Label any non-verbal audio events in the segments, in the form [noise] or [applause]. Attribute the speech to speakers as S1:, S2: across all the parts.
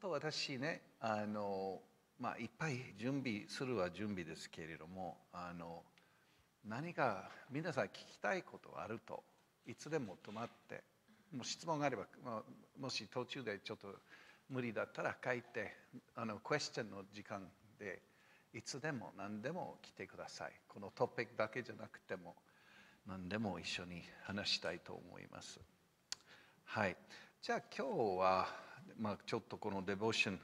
S1: と私ねあの、まあ、いっぱい準備するは準備ですけれどもあの何か皆さん聞きたいことあるといつでも止まってもう質問があれば、まあ、もし途中でちょっと無理だったら書いてあのクエスチョンの時間でいつでも何でも来てくださいこのトピックだけじゃなくても何でも一緒に話したいと思いますはいじゃあ今日はまあ、ちょっとこのデボーション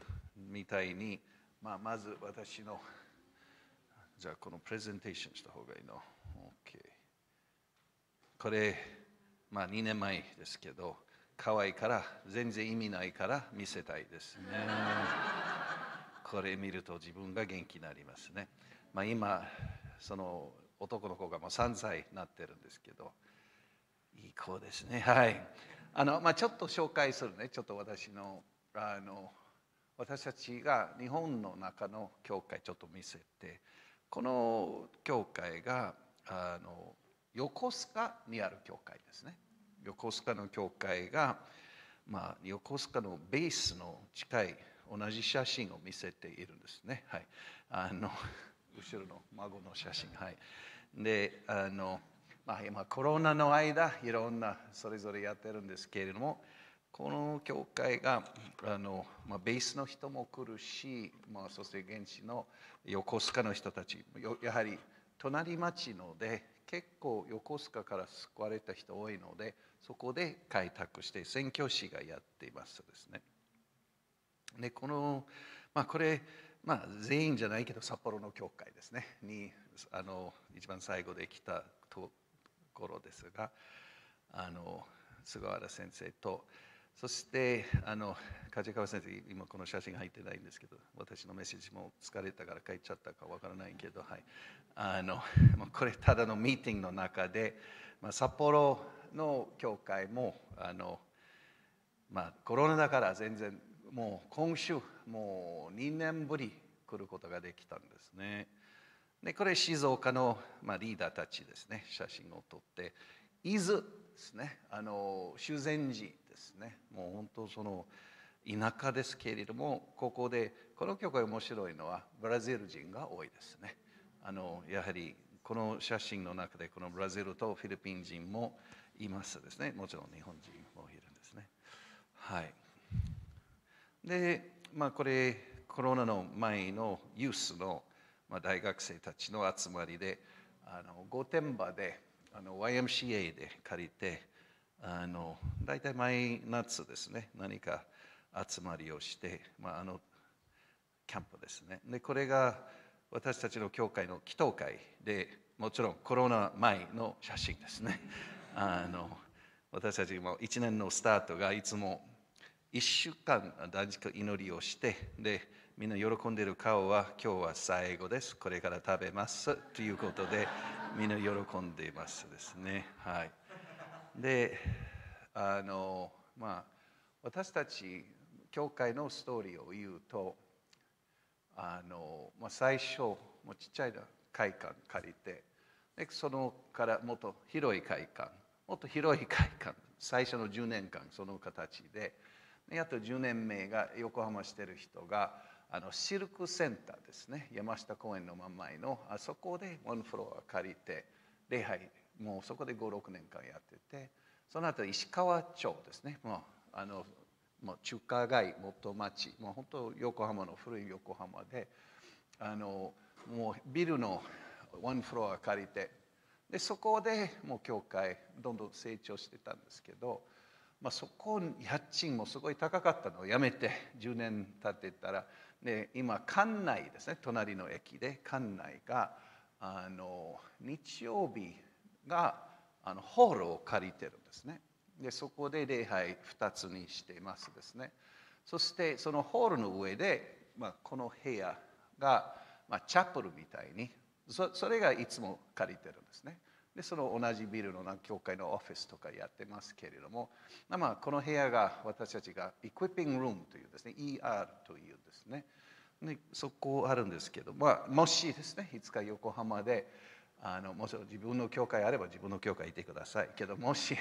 S1: みたいに、まあ、まず私のじゃあこのプレゼンテーションした方がいいの OK これ、まあ、2年前ですけど可愛いから全然意味ないから見せたいですねこれ見ると自分が元気になりますね、まあ、今その男の子がもう3歳になってるんですけどいい子ですねはいあの、まあ、ちょっと紹介するねちょっと私のあの私たちが日本の中の教会ちょっと見せてこの教会があの横須賀にある教会ですね横須賀の教会が、まあ、横須賀のベースの近い同じ写真を見せているんですね、はい、あの後ろの孫の写真はいであのまあ、今コロナの間いろんなそれぞれやってるんですけれどもこの教会があの、まあ、ベースの人も来るし、まあ、そして現地の横須賀の人たちやはり隣町ので結構横須賀から救われた人多いのでそこで開拓して宣教師がやっていますですね。でこのまあこれまあ全員じゃないけど札幌の教会ですねにあの一番最後で来たころですがあの菅原先生とそしてあの梶川先生今この写真が入ってないんですけど私のメッセージも疲れたから書いちゃったかわからないけど、はい、あのこれただのミーティングの中で、まあ、札幌の教会もあの、まあ、コロナだから全然もう今週もう2年ぶり来ることができたんですね。でこれ静岡の、まあ、リーダーたちですね写真を撮って伊豆ですねあの修善寺ですねもう本当その田舎ですけれどもここでこの曲が面白いのはブラジル人が多いですねあのやはりこの写真の中でこのブラジルとフィリピン人もいますですねもちろん日本人もいるんですねはいでまあこれコロナの前のユースのまあ、大学生たちの集まりであの御殿場であの YMCA で借りてあの大体毎夏ですね何か集まりをして、まあ、あのキャンプですねでこれが私たちの教会の祈祷会でもちろんコロナ前の写真ですね [laughs] あの私たちも1年のスタートがいつも1週間断食祈りをしてでみんな喜んでる顔は今日は最後です。これから食べます。ということで、みんな喜んでいますですね。はい。で、あの、まあ、私たち、教会のストーリーを言うと、あの、まあ、最初、もうちっちゃい会館借りて、でそのからもっと広い会館、もっと広い会館、最初の10年間その形で、であと10年目が横浜してる人があのシルクセンターですね山下公園の真ん前のあそこでワンフロア借りて礼拝もうそこで56年間やっててその後石川町ですねもうあのもう中華街元町もう本当横浜の古い横浜であのもうビルのワンフロア借りてでそこでもう教会どんどん成長してたんですけど、まあ、そこ家賃もすごい高かったのをやめて10年経ってたらで今館内ですね隣の駅で館内があの日曜日があのホールを借りてるんですねでそこで礼拝2つにしていますですねそしてそのホールの上で、まあ、この部屋が、まあ、チャップルみたいにそれがいつも借りてるんですねでその同じビルの教会のオフィスとかやってますけれども、まあ、この部屋が私たちがエクイピングルームというですね ER というですねでそこあるんですけど、まあ、もしですねいつか横浜であのもちろん自分の教会あれば自分の教会いてくださいけどもし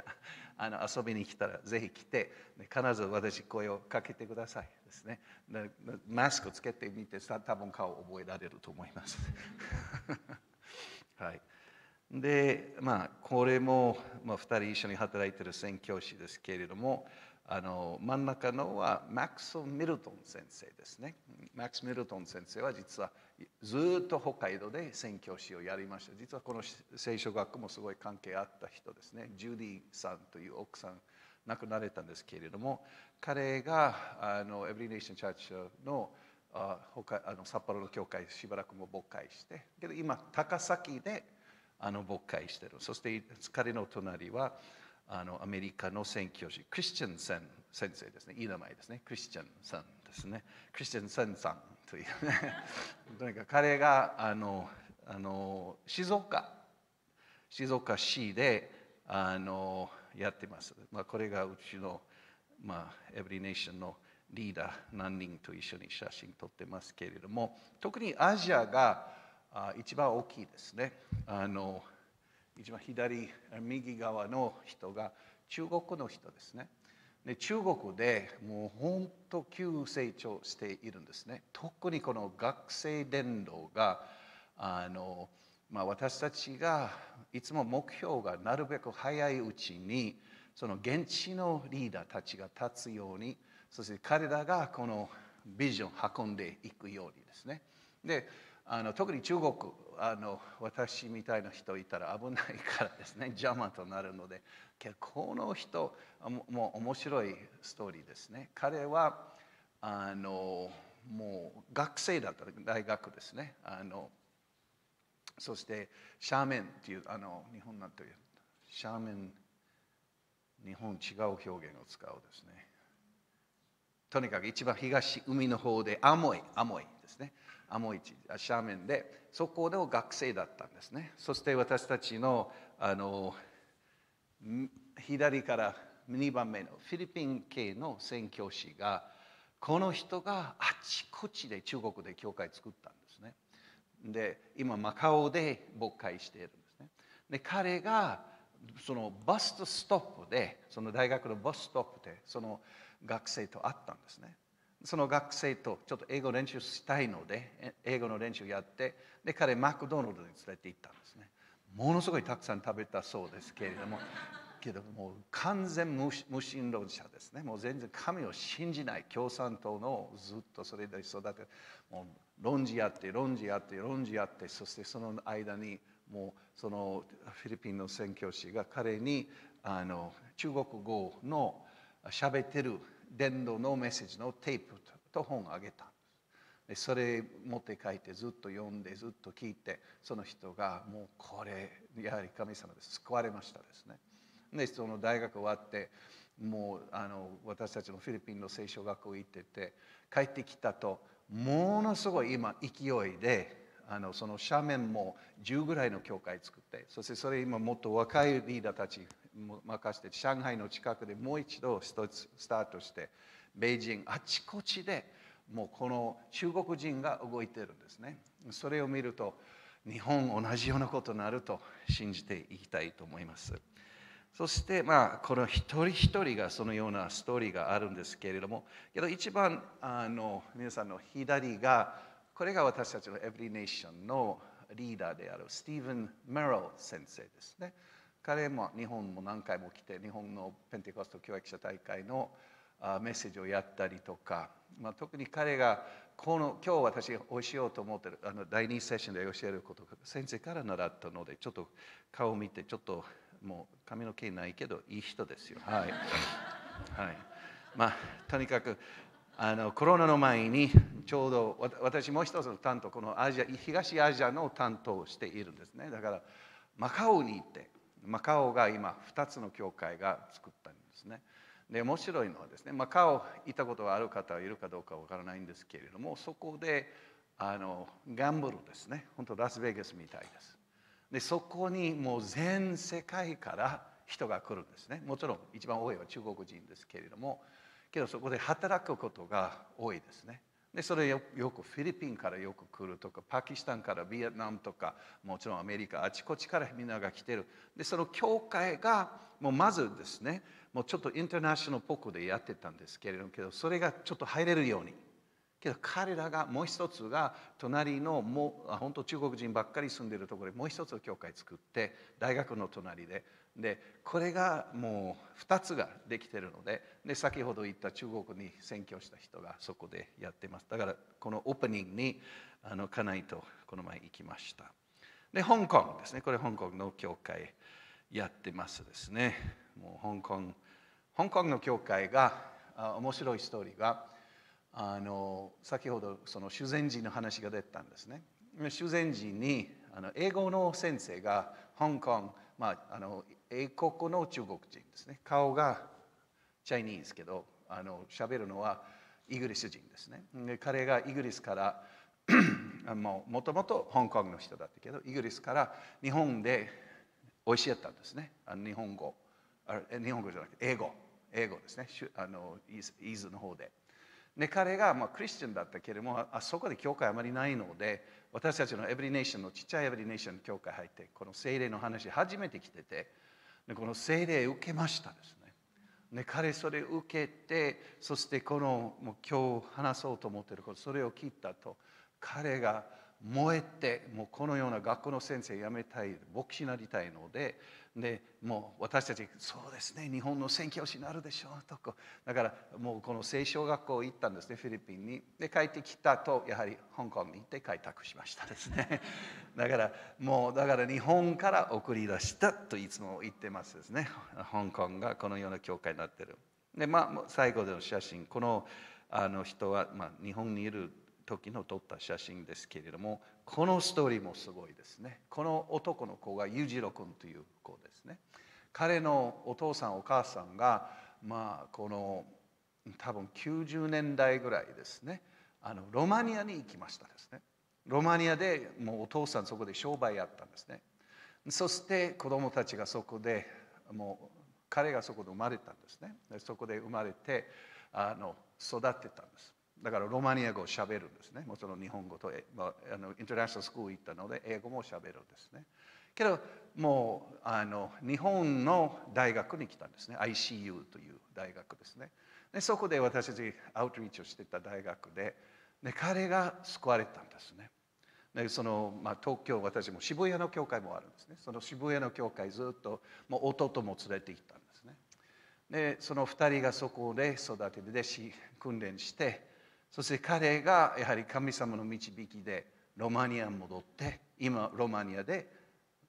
S1: [laughs] あの遊びに来たらぜひ来て必ず私声をかけてくださいですねマスクつけてみて多分顔覚えられると思います [laughs] はいで、まあ、これも、まあ、2人一緒に働いてる宣教師ですけれどもあの真ん中のはマックス・ミルトン先生ですねマックス・ミルトン先生は実はずっと北海道で宣教師をやりました実はこの聖書学もすごい関係あった人ですねジュディさんという奥さん亡くなられたんですけれども彼があのエブリネーション・チャーチのあ他あの札幌の教会しばらくも墓会してけど今高崎であの牧会してるそして彼の隣はあのアメリカの宣教師クリスチャンセン先生ですねいい名前ですねクリスチャンさんですねクリスチャンセンさんというね [laughs] とにかく彼があのあの静岡静岡市であのやってます、まあ、これがうちの、まあ、エブリネーションのリーダー何人と一緒に写真撮ってますけれども特にアジアがあ一番大きいですねあの一番左右側の人が中国の人ですねで中国でもう本当急成長しているんですね特にこの学生伝道があの、まあ、私たちがいつも目標がなるべく早いうちにその現地のリーダーたちが立つようにそして彼らがこのビジョンを運んでいくようにですねであの特に中国あの私みたいな人いたら危ないからですね [laughs] 邪魔となるので結構の人もう面白いストーリーですね彼はあのもう学生だった大学ですねあのそしてシャーメンっていうあの日本なんていうシャーメン日本違う表現を使うですねとにかく一番東海の方でアモイアモイですねアモイチ斜面でそこで学生だったんですねそして私たちのあの左から2番目のフィリピン系の宣教師がこの人があちこちで中国で教会作ったんですねで今マカオで牧会しているんですねで彼がそのバストストップでその大学のバスストップでその学生と会ったんですねその学生とちょっと英語練習したいので英語の練習やってで彼マクドナルドに連れて行ったんですねものすごいたくさん食べたそうですけれども [laughs] けどもう完全無神論者ですねもう全然神を信じない共産党のずっとそれで育てもう論じ合って論じ合って論じ合ってそしてその間にもうそのフィリピンの宣教師が彼にあの中国語の喋ってる伝道のメッセージのテープと本をあげたんですでそれ持って帰ってずっと読んでずっと聞いてその人がもうこれやはり神様です救われましたですねでその大学終わってもうあの私たちのフィリピンの聖書学校行ってて帰ってきたとものすごい今勢いであのその斜面も10ぐらいの教会作ってそしてそれ今もっと若いリーダーたち任せて上海の近くでもう一度スタートしてベ人あちこちでもうこの中国人が動いてるんですねそれを見ると日本同じようなことになると信じていきたいと思いますそしてまあこの一人一人がそのようなストーリーがあるんですけれどもけど一番あの皆さんの左がこれが私たちのエブリネーションのリーダーであるスティーブン・メロー先生ですね。彼も日本も何回も来て日本のペンテコスト教育者大会のメッセージをやったりとか、まあ、特に彼がこの今日私教えようと思ってるあの第2セッションで教えること先生から習ったのでちょっと顔を見てちょっともう髪の毛ないけどいい人ですよ。はい [laughs] はいまあ、とにかくあのコロナの前にちょうど私もう一つの担当このアジア東アジアの担当をしているんですねだからマカオに行ってマカオが今2つの教会が作ったんですね。で面白いのはですねマカオ行ったことがある方はいるかどうかわからないんですけれどもそこであのギャンブルですね本当ラスベガスみたいです。でそこにもう全世界から人が来るんですねもちろん一番多いは中国人ですけれどもけどそこで働くことが多いですねでそれよくフィリピンからよく来るとかパキスタンからビエトナムとかもちろんアメリカあちこちからみんなが来てるでその教会がもうまずですねもうちょっとインターナショナルっぽくでやってたんですけれどもそれがちょっと入れるようにけど彼らがもう一つが隣のもう本当中国人ばっかり住んでるところでもう一つの教会作って大学の隣ででこれがもう2つができてるのでで先ほど言った中国に選挙した人がそこでやってますだからこのオープニングにあの家内とこの前行きましたで香港ですねこれ香港の教会やってますですねもう香港香港の教会が面白いストーリーがあの先ほどその修善寺の話が出たんですね修善寺にあの英語の先生が香港まあ、あの英国の中国人ですね顔がチャイニーズけどあの喋るのはイギリス人ですねで彼がイギリスから [clears throat] もともと香港の人だったけどイギリスから日本で教えたんですねあの日本語あ日本語じゃなくて英語英語ですねあの伊ズの方で。で彼がまあクリスチャンだったけれどもあそこで教会あまりないので私たちのエブリネーションのちっちゃいエブリネーション教会入ってこの精霊の話初めて来ててでこの聖霊受けましたですね。ね彼それ受けてそしてこのもう今日話そうと思ってることそれを聞いたと彼が燃えてもうこのような学校の先生辞めたい牧師になりたいのででもう私たちそうですね日本の宣教師になるでしょうとかだからもうこの聖小学校行ったんですねフィリピンにで帰ってきたとやはり香港に行って開拓しましたですね [laughs] だからもうだから日本から送り出したといつも言ってますですね香港がこのような教会になってるでまあ最後での写真このあの人は、まあ、日本にいる時の撮った写真ですけれどもこのストーリーもすごいですねこの男の子が裕次郎君という子ですね彼のお父さんお母さんがまあこの多分90年代ぐらいですねあのロマニアに行きましたですねロマニアでもうお父さんそこで商売やったんですねそして子供たちがそこでもう彼がそこで生まれたんですねそこで生まれてあの育ってたんですだからロマニア語をしゃべるんですねもちろん日本語と、まあ、あのインターナショナルスクール行ったので英語もしゃべるんですねけどもうあの日本の大学に来たんですね ICU という大学ですねでそこで私たちアウトリーチをしてた大学でで彼が救われたんですねでその、まあ、東京私も渋谷の教会もあるんですねその渋谷の教会ずっともう弟も連れて行ったんですねでその2人がそこで育ててで訓練してそして彼がやはり神様の導きでロマニアに戻って今ロマニアで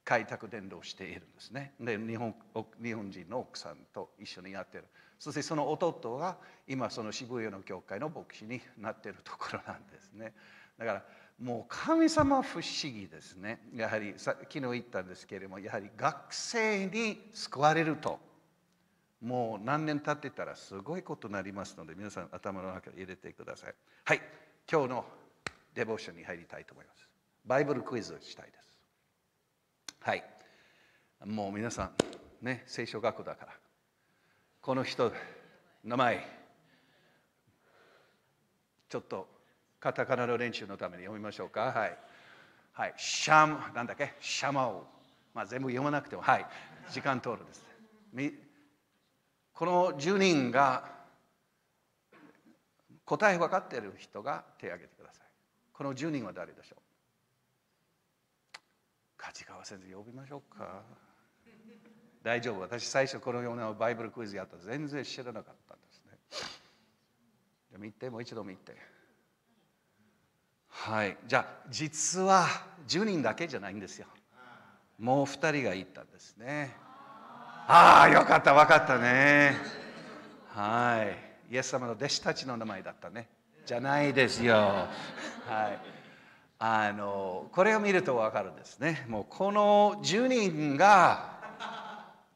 S1: 開拓伝道しているんですねで日本日本人の奥さんと一緒にやってるそしてその弟が今その渋谷の教会の牧師になってるところなんですねだからもう神様不思議ですねやはり昨日言ったんですけれどもやはり学生に救われるともう何年経ってたらすごいことになりますので皆さん頭の中に入れてくださいはい今日のデボーションに入りたいと思いますバイブルクイズをしたいですはいもう皆さんね聖書学校だからこの人名前ちょっとカタカナの練習のために読みましょうかはいはいシャムなんだっけシャマオまあ全部読まなくてもはい時間通るですこの10人が答え分かっている人が手を挙げてくださいこの10人は誰でしょう梶川先生呼びましょうか大丈夫私最初このようなバイブルクイズやったら全然知らなかったんですねでも行ってもう一度見てはいじゃあ実は10人だけじゃないんですよもう2人が行ったんですねああよかった分かったねはいイエス様の弟子たちの名前だったねじゃないですよはいあのこれを見ると分かるんですねもうこの10人が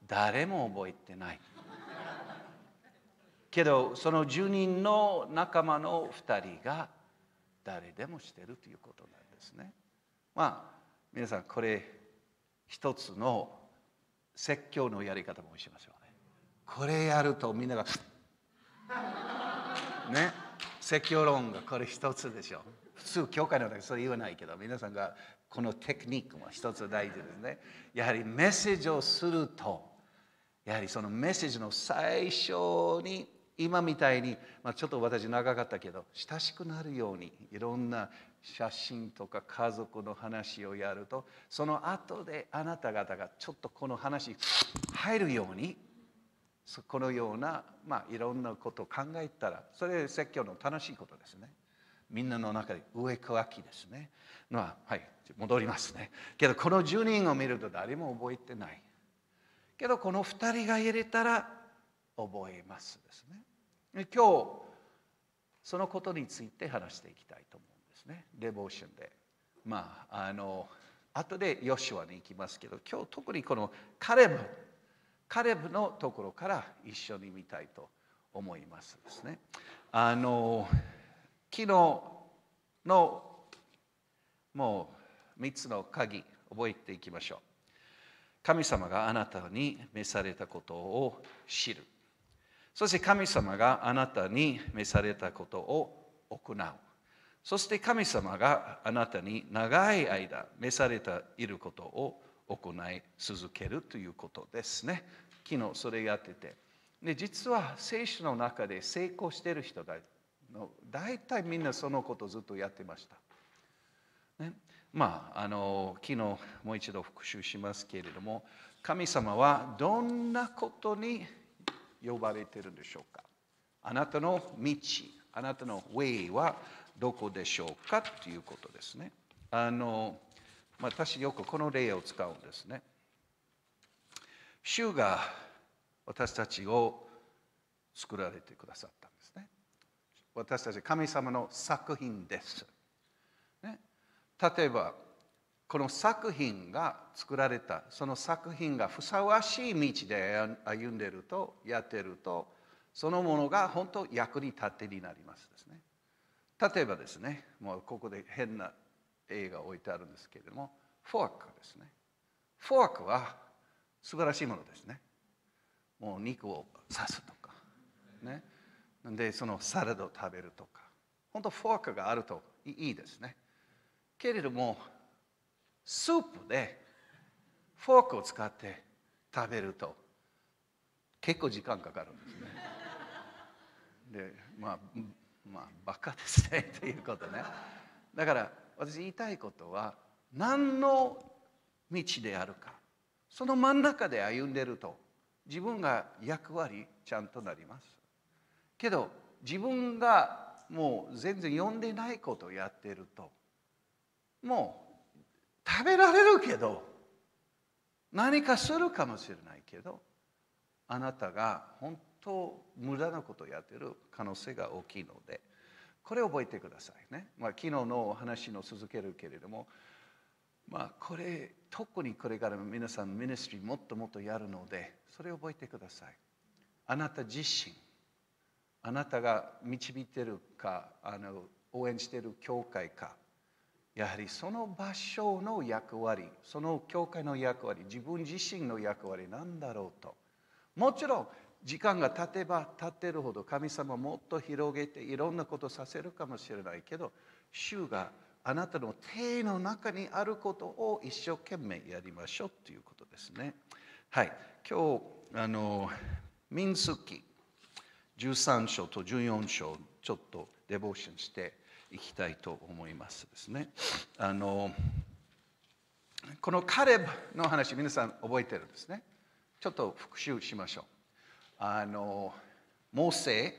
S1: 誰も覚えてないけどその10人の仲間の2人が誰でもしてるということなんですねまあ皆さんこれ一つの説教のやり方もしますよねこれやるとみんながね説教論がこれ一つでしょ普通教会の中でそう言わないけど皆さんがこのテクニックも一つ大事ですねやはりメッセージをするとやはりそのメッセージの最初に今みたいに、まあ、ちょっと私長かったけど親しくなるようにいろんな写真とか家族の話をやるとその後であなた方がちょっとこの話入るようにこのような、まあ、いろんなことを考えたらそれ説教の楽しいことですね。みんなの中で上乾きですね。のは、はい、戻りますね。けどこの10人を見ると誰も覚えてない。けどこの2人が入れたら覚えますですね。今日そのことについて話していきたいと思います。ですねデボーションでまああの後でヨシュアに行きますけど今日特にこのカレブカレブのところから一緒に見たいと思いますですねあの昨日のもう3つの鍵覚えていきましょう神様があなたに召されたことを知るそして神様があなたに召されたことを行うそして神様があなたに長い間召されていることを行い続けるということですね。昨日それやってて。で実は聖書の中で成功してる人が大体みんなそのことずっとやってました。ね、まああの昨日もう一度復習しますけれども神様はどんなことに呼ばれてるんでしょうかあなたの道あなたの way はどこでしょうかということですね。あの私よくこの例を使うんですね。主が私たちを作られてくださったんですね。私たち神様の作品です。ね、例えばこの作品が作られたその作品がふさわしい道で歩んでるとやってるとそのものが本当役に立てになります。例えばですねもうここで変な映画置いてあるんですけれどもフォークですねフォークは素晴らしいものですねもう肉を刺すとかねなんでそのサラダを食べるとか本当フォークがあるといいですねけれどもスープでフォークを使って食べると結構時間かかるんですねでまあまあバカですねということねだから私言いたいことは何の道であるかその真ん中で歩んでると自分が役割ちゃんとなりますけど自分がもう全然読んでないことをやってるともう食べられるけど何かするかもしれないけどあなたが本と無駄なことをやってる可能性が大きいのでこれを覚えてくださいね、まあ、昨日の話の続けるけれどもまあこれ特にこれから皆さんミニストリーもっともっとやるのでそれを覚えてくださいあなた自身あなたが導いてるかあの応援してる教会かやはりその場所の役割その教会の役割自分自身の役割なんだろうともちろん時間が経てば経ってるほど神様もっと広げていろんなことさせるかもしれないけど主があなたの手の中にあることを一生懸命やりましょうということですね。はい、今日あの民数記13章と14章ちょっとデボーションしていきたいと思いますですね。あのこのカレブの話皆さん覚えてるんですね。ちょっと復習しましょう。あのモーセ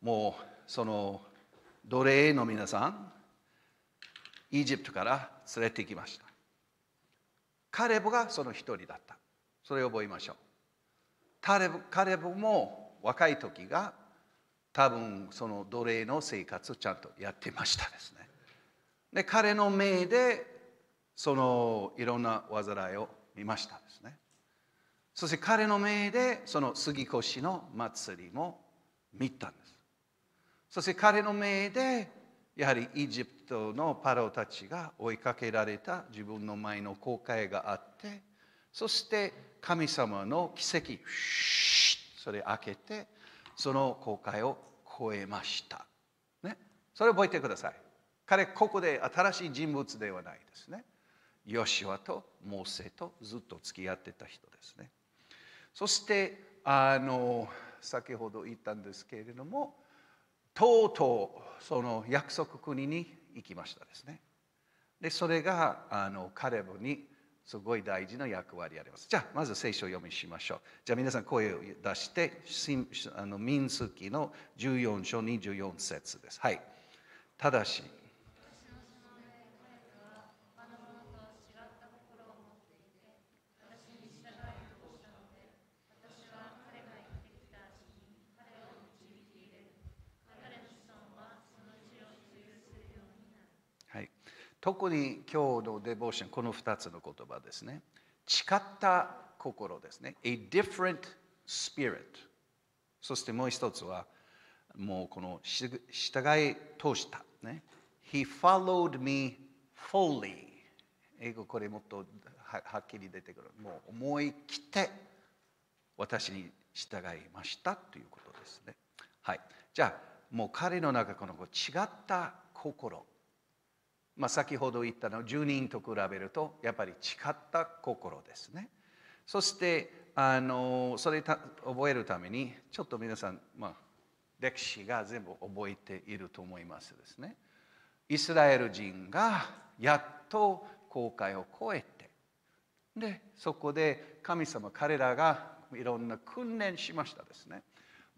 S1: もうその奴隷の皆さんエジプトから連れてきましたカレブがその一人だったそれを覚えましょうカレブも若い時が多分その奴隷の生活をちゃんとやってましたですねで彼の命でそのいろんな災いを見ましたですねそして彼の命でその杉越の祭りも見たんです。そして彼の命でやはりエジプトのパロたちが追いかけられた自分の前の公開があってそして神様の奇跡それ開けてその公開を超えました。ね、それ覚えてください。彼ここで新しい人物ではないですね。ヨシワとモーセとずっと付き合ってた人ですね。そしてあの先ほど言ったんですけれどもとうとうその約束国に行きましたですね。でそれがあの彼にすごい大事な役割あります。じゃあまず聖書を読みしましょう。じゃあ皆さん声を出してあの民数記の14章24節です。はい。ただし特に今日のデボーション、この2つの言葉ですね。誓った心ですね。A different spirit。そしてもう一つは、もうこの従い通した。ね、He followed me fully。英語これもっとはっきり出てくる。もう思い切って私に従いましたということですね。はい。じゃあ、もう彼の中この違った心。まあ、先ほど言ったの住人と比べるとやっぱり誓った心ですね。そしてあのそれた覚えるためにちょっと皆さん、まあ、歴史が全部覚えていると思いますですね。イスラエル人がやっと航海を越えてでそこで神様彼らがいろんな訓練しましたですね。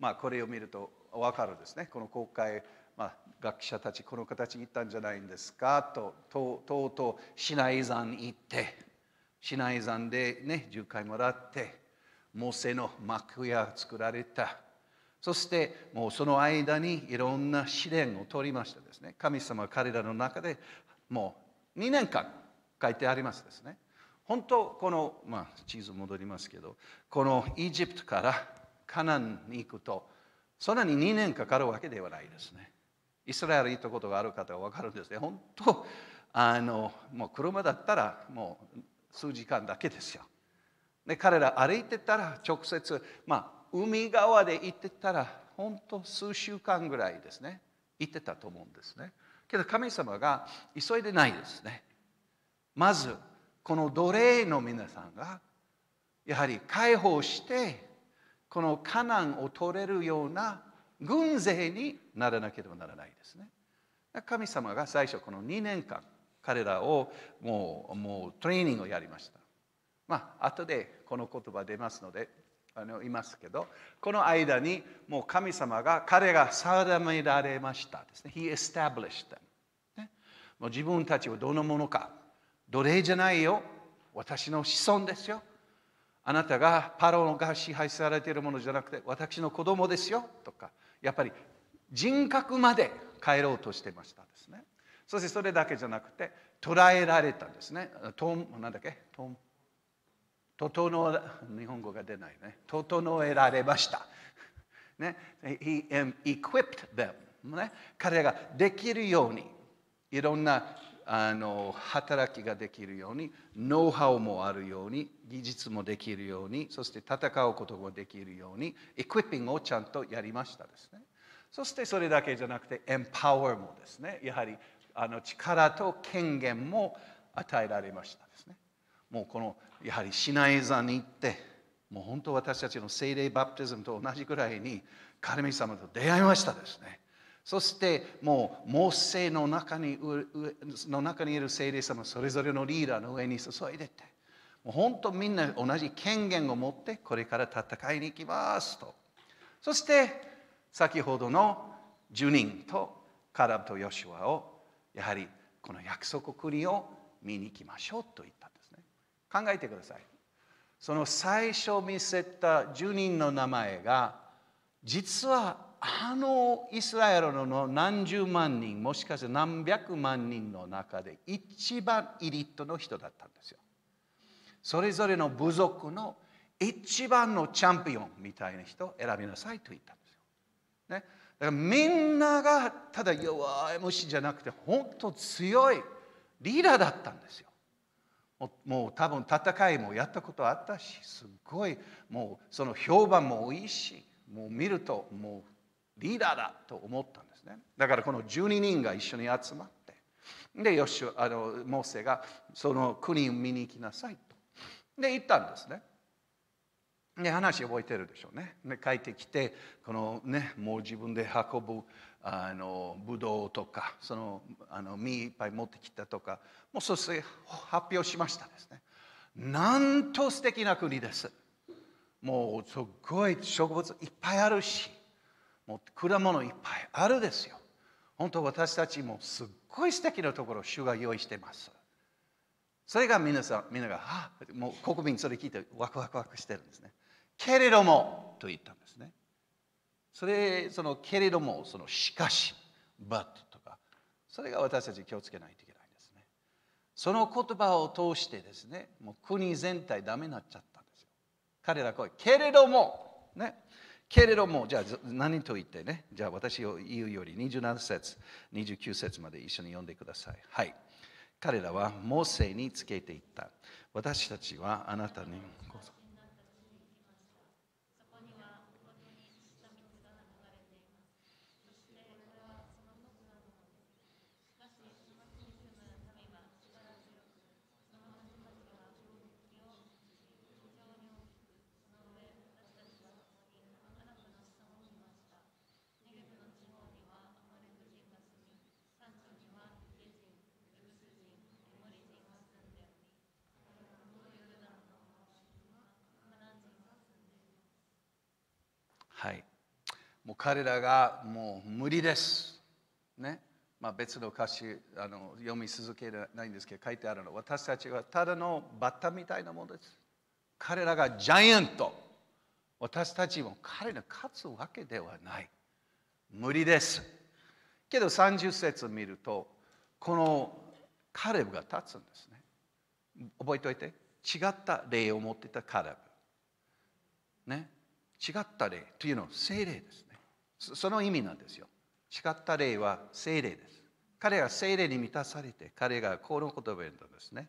S1: まあ、これを見ると分かるですねこの航海、まあ、学者たちこの形に行ったんじゃないんですかととうとう市内山行って市内山でね10回もらってモセの幕屋作られたそしてもうその間にいろんな試練を通りましたですね神様は彼らの中でもう2年間書いてありますですね本当このまあ地図戻りますけどこのエジプトからカナンに行くとそんなに2年かかるわけではないですねイスラエル行ったことがある方は分かるんですね本当あのもう車だったらもう数時間だけですよで彼ら歩いてたら直接まあ海側で行ってたら本当数週間ぐらいですね行ってたと思うんですねけど神様が急いでないですねまずこの奴隷の皆さんがやはり解放してこのカナンを取れるような軍勢にならなければならないですね。神様が最初この2年間彼らをもうもうトレーニングをやりました。まあ後でこの言葉出ますのであのいますけどこの間にもう神様が彼が定められましたですね。He established them、ね。もう自分たちはどのものか奴隷じゃないよ私の子孫ですよあなたがパロが支配されているものじゃなくて私の子供ですよとかやっぱり人格まで変えろうとしてましたですねそしてそれだけじゃなくて捕らえられたんですねとなんだっけと整日本語が出ないね整えられましたね He equipped them ね彼ができるようにいろんなあの働きができるようにノウハウもあるように技術もできるようにそして戦うこともできるようにエクイピングをちゃんとやりましたですねそしてそれだけじゃなくてエンパワーもですねやはりあの力と権限も与えられましたですねもうこのやはりシナイ山に行ってもう本当私たちの聖霊バプテズムと同じぐらいに神様と出会いましたですねそしてもうモーセの中にの中にいる聖霊様それぞれのリーダーの上に注いでてもう本当みんな同じ権限を持ってこれから戦いに行きますとそして先ほどの10人とカラブとヨシュアをやはりこの約束国を見に行きましょうと言ったんですね考えてくださいその最初見せた10人の名前が実はあのイスラエルの何十万人もしかして何百万人の中で一番イリットの人だったんですよそれぞれの部族の一番のチャンピオンみたいな人を選びなさいと言ったね、だからみんながただ弱い虫じゃなくて本当強いリーダーだったんですよ。もう多分戦いもやったことあったしすごいもうその評判もいいしもう見るともうリーダーだと思ったんですねだからこの12人が一緒に集まってでよしあのモーセがその国を見に行きなさいとで行ったんですねね、話覚えてるでしょうね。ね帰ってきてこの、ね、もう自分で運ぶあのブドウとかそのあの実いっぱい持ってきたとかもうそして発表しましたですね。なんと素敵な国です。もうすごい植物いっぱいあるしもう果物いっぱいあるですよ。本当私たちもすっごい素敵なところを主が用意してます。それが皆さんみんなが「はあもう国民それ聞いてワクワクワクしてるんですね。けれどもと言ったんですね。それ、そのけれども、そのしかし、but とか、それが私たち気をつけないといけないんですね。その言葉を通してですね、もう国全体ダメになっちゃったんですよ。彼らこう、けれども、ね。けれども、じゃあ何と言ってね、じゃあ私を言うより27節、29節まで一緒に読んでください。はい。彼らはモーセにつけていった。私たちはあなたにはい、もう彼らがもう無理です。ねまあ、別の歌詞あの読み続けないんですけど書いてあるの私たちはただのバッタみたいなものです。彼らがジャイアント私たちも彼ら勝つわけではない無理です。けど30節を見るとこのカレブが立つんですね。覚えておいて違った例を持ってたカレブ。ね、違った霊というのは精霊ですねその意味なんですよ違った霊は精霊です彼が精霊に満たされて彼がこの言葉を言ったんですね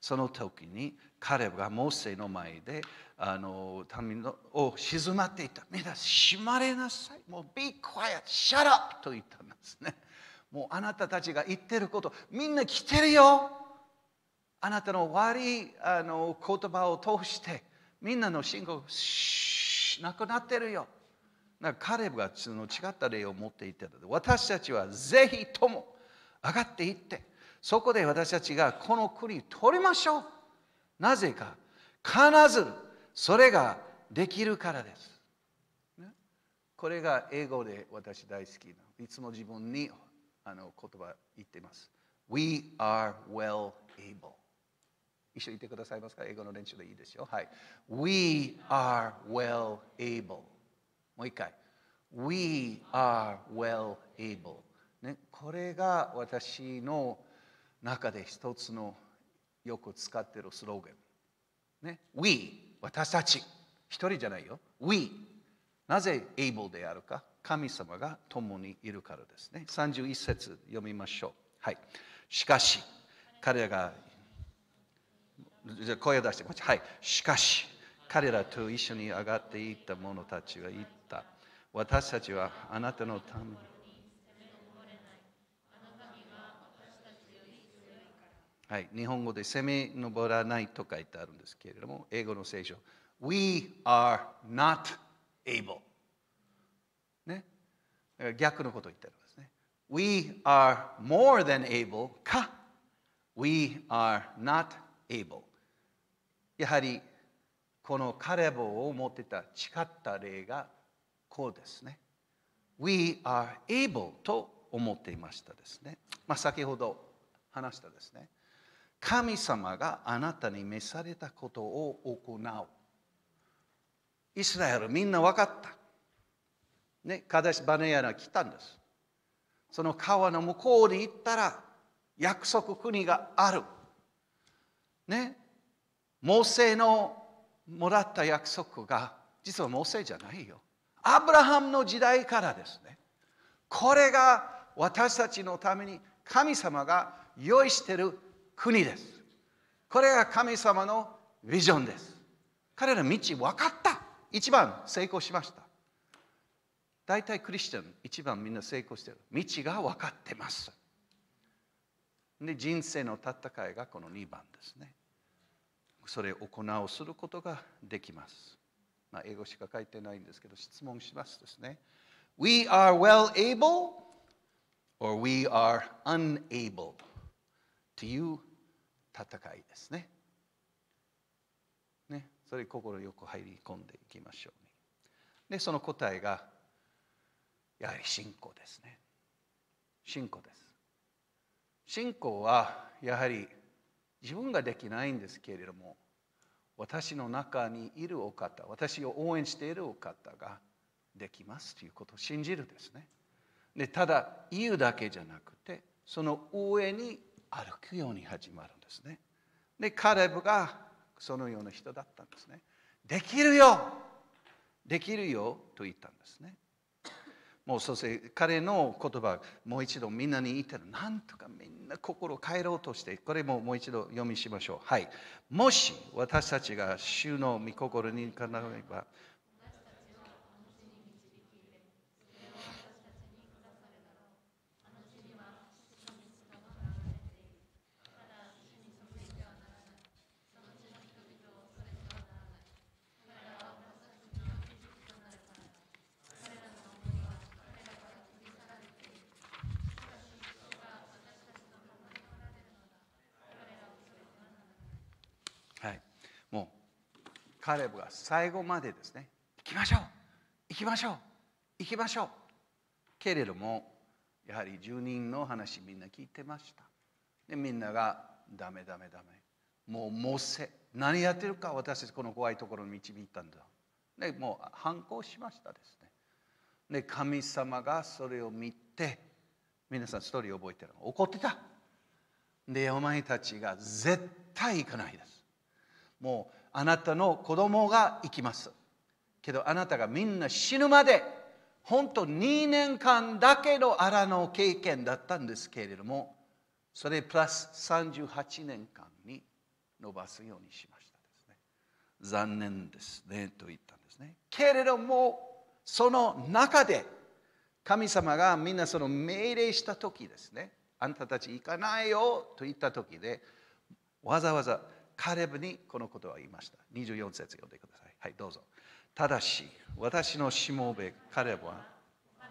S1: その時に彼がモーセの前であの民のを静まっていたみんな閉まれなさいもう be quiet shut up と言ったんですねもうあなたたちが言ってることみんな来てるよあなたの悪いあの言葉を通してみんなの信仰をなくなってるよ。なんか彼がその違った例を持っていたので私たちはぜひとも上がっていってそこで私たちがこの国を取りましょうなぜか必ずそれができるからです、ね、これが英語で私大好きないつも自分にあの言葉言ってます We are well able 一緒にいてくださいますか英語の練習でいいですよ。はい。We are well able. もう一回。We are well able. ね、これが私の中で一つのよく使っているスローゲン。ね、We 私たち一人じゃないよ。We なぜ able であるか神様が共にいるからですね。31節読みましょう。はい。しかし彼らが声を出してはい。しかし、彼らと一緒に上がっていった者たちは言った。私たちはあなたのために。はい、日本語で攻め上らないと書いてあるんですけれども、英語の聖書。We are not able. ね。逆のことを言ってるんですね。We are more than able か。We are not able. やはりこのカレボを持ってた誓った例がこうですね。We are able と思っていましたですね。まあ、先ほど話したですね。神様があなたに召されたことを行う。イスラエルみんな分かった。ね、カデシバネヤナ来たんです。その川の向こうに行ったら約束国がある。ね、モーセのもらった約束が実はモーセじゃないよアブラハムの時代からですねこれが私たちのために神様が用意している国ですこれが神様のビジョンです彼らの道分かった一番成功しました大体クリスチャン一番みんな成功してる道が分かってますで人生の戦いがこの2番ですねそれを行うすることができます。まあ、英語しか書いてないんですけど、質問しますですね。We are well able or we are unable という戦いですね。ねそれ心よく入り込んでいきましょう、ね。で、その答えが、やはり信仰ですね。信仰です。信仰はやはり自分ができないんですけれども私の中にいるお方私を応援しているお方ができますということを信じるですねでただ言うだけじゃなくてその上に歩くように始まるんですねでカレブがそのような人だったんですねできるよできるよと言ったんですねもうそして彼の言葉もう一度みんなに言ってるなんとかみんな心を変えろうとしてこれももう一度読みしましょうはいもし私たちが主の御心にかなえばカレブが最後までですね行きましょう行きましょう行きましょうけれどもやはり住人の話みんな聞いてましたでみんながダメダメダメもうモせ何やってるか私たちこの怖いところに導いたんだでもう反抗しましたですねで神様がそれを見て皆さんストーリー覚えてるの怒ってたでお前たちが絶対行かないですもうあなたの子供が生きますけどあなたがみんな死ぬまで本当2年間だけの荒の経験だったんですけれどもそれプラス38年間に伸ばすようにしましたですね残念ですねと言ったんですねけれどもその中で神様がみんなその命令した時ですねあんたたち行かないよと言った時でわざわざカレブにこのことは言いました。24節読んでください。はい、どうぞ。ただし、私のしもべカレブは、は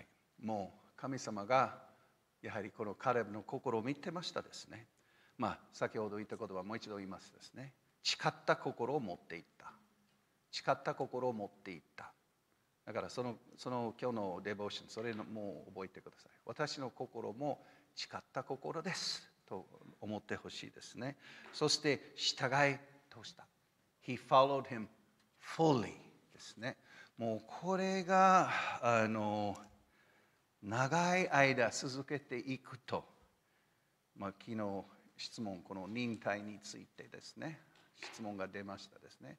S1: い、もう神様がやはりこのカレブの心を見てましたですね。まあ、先ほど言ったことはもう一度言いますですね。誓った心を持っていった誓った心を持っていっただからそのその今日のデボーションそれのもう覚えてください私の心も誓った心ですと思ってほしいですねそして従い通した He followed him fully ですねもうこれがあの長い間続けていくと、まあ、昨日質問この忍耐についてですね質問が出ましたですね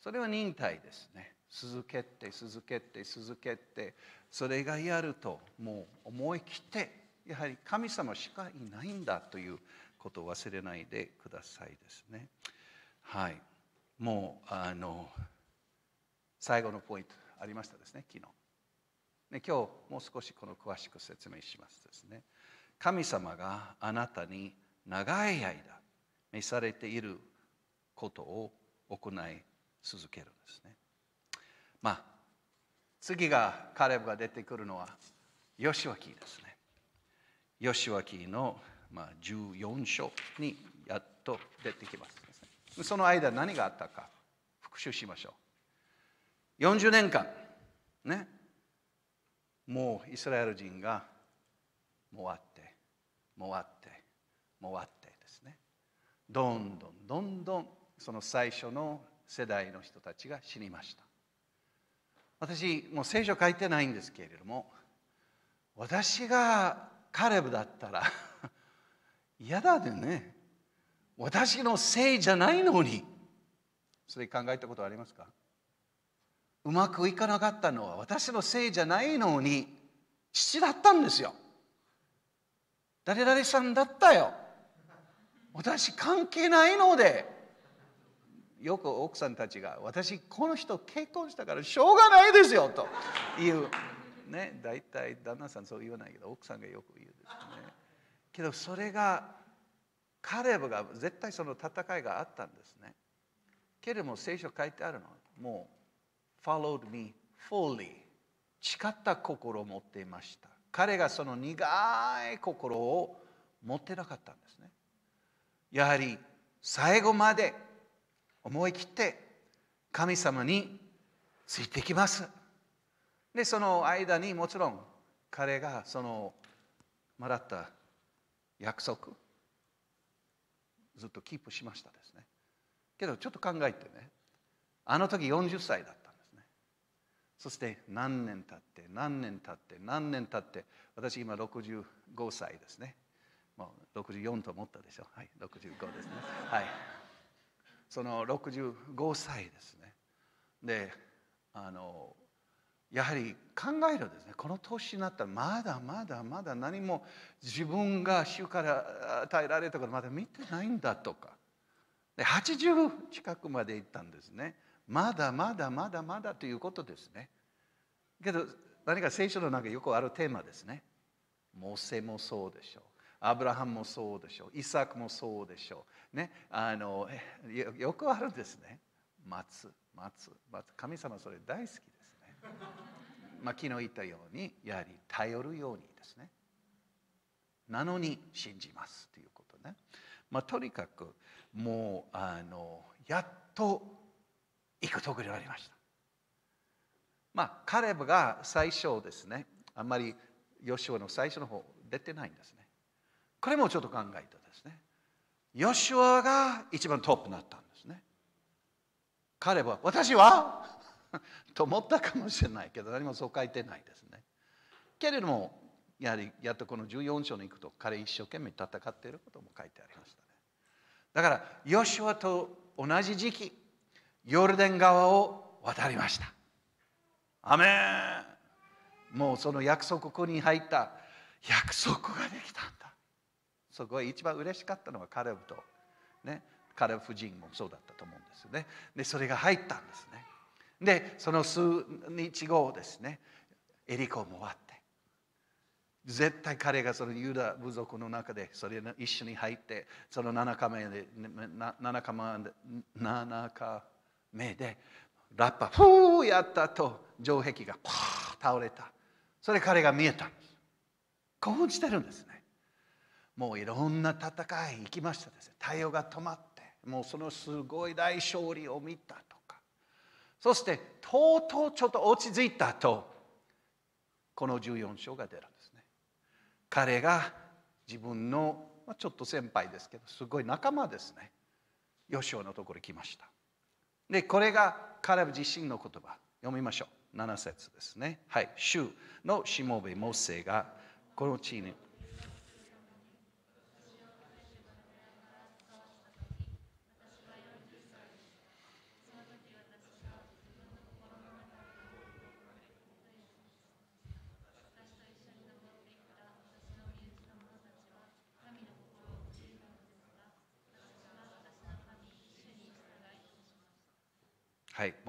S1: それは忍耐ですね続けて続けて続けてそれがやるともう思い切ってやはり神様しかいないんだということを忘れないでくださいですねはいもうあの最後のポイントありましたですね昨日ね、今日もう少しこの詳しく説明しますですね。神様があなたに長い間召されていることを行い続けるんですね。まあ次がカレブが出てくるのはヨシワキですね。ヨシワキの、まあ、14章にやっと出てきます、ね、その間何があったか復習しましょう。40年間ねもうイスラエル人がもわってもわってもわってですねどんどんどんどんその最初の世代の人たちが死にました私もう聖書書いてないんですけれども私がカレブだったら [laughs] 嫌だでね私のせいじゃないのにそれ考えたことありますかうまくいかなかったのは私のせいじゃないのに父だったんですよ誰々さんだったよ私関係ないのでよく奥さんたちが「私この人結婚したからしょうがないですよ」というね大体旦那さんそう言わないけど奥さんがよく言うですね。けどそれが彼レが絶対その戦いがあったんですね。けれども聖書書いてあるのもう「followed me fully」誓った心を持っていました。彼がその苦い心を持ってなかったんですね。やはり最後まで思い切って神様についてきますでその間にもちろん彼がそのもらった約束ずっとキープしましたですねけどちょっと考えてねあの時40歳だったんですねそして何年経って何年経って何年経って私今65歳ですねもう64と思ったでしょはい65ですねはいその65歳ですねであのやはり考えるですねこの年になったらまだまだまだ何も自分が主から与えられたことまだ見てないんだとかで80近くまで行ったんですねまだまだまだまだということですねけど何か聖書の中よくあるテーマですねモセもそうでしょうアブラハムもそうでしょうイサクもそうでしょう、ね、あのよくあるんですね待つ待つ待つ神様それ大好きですね [laughs] まあ昨日言ったようにやはり頼るようにですねなのに信じますということね、まあ、とにかくもうあのやっと行くところはありましたまあ彼が最初ですねあんまりヨシの最初の方出てないんですねこれもちょっと考えたですねヨシュアが一番トップになったんですね彼は私は [laughs] と思ったかもしれないけど何もそう書いてないですねけれどもやはりやっとこの14章に行くと彼一生懸命戦っていることも書いてありましたねだからヨシュアと同じ時期ヨルデン川を渡りましたアメンもうその約束ここに入った約束ができたそこは一番嬉しかったのはカレブと、ね、カレブ夫人もそうだったと思うんですよねでそれが入ったんですねでその数日後ですねエリコも終わって絶対彼がそのユダ部族の中でそれ一緒に入ってその7日目で 7, 日目で日目でラッパフーやったと城壁がパー倒れたそれ彼が見えたんです興奮してるんですねもういろんな戦い行きましたですね太陽が止まってもうそのすごい大勝利を見たとかそしてとうとうちょっと落ち着いたとこの14章が出るんですね彼が自分の、まあ、ちょっと先輩ですけどすごい仲間ですね吉シのところに来ましたでこれが彼自身の言葉読みましょう7節ですねはい主のしもべモーセがこの地に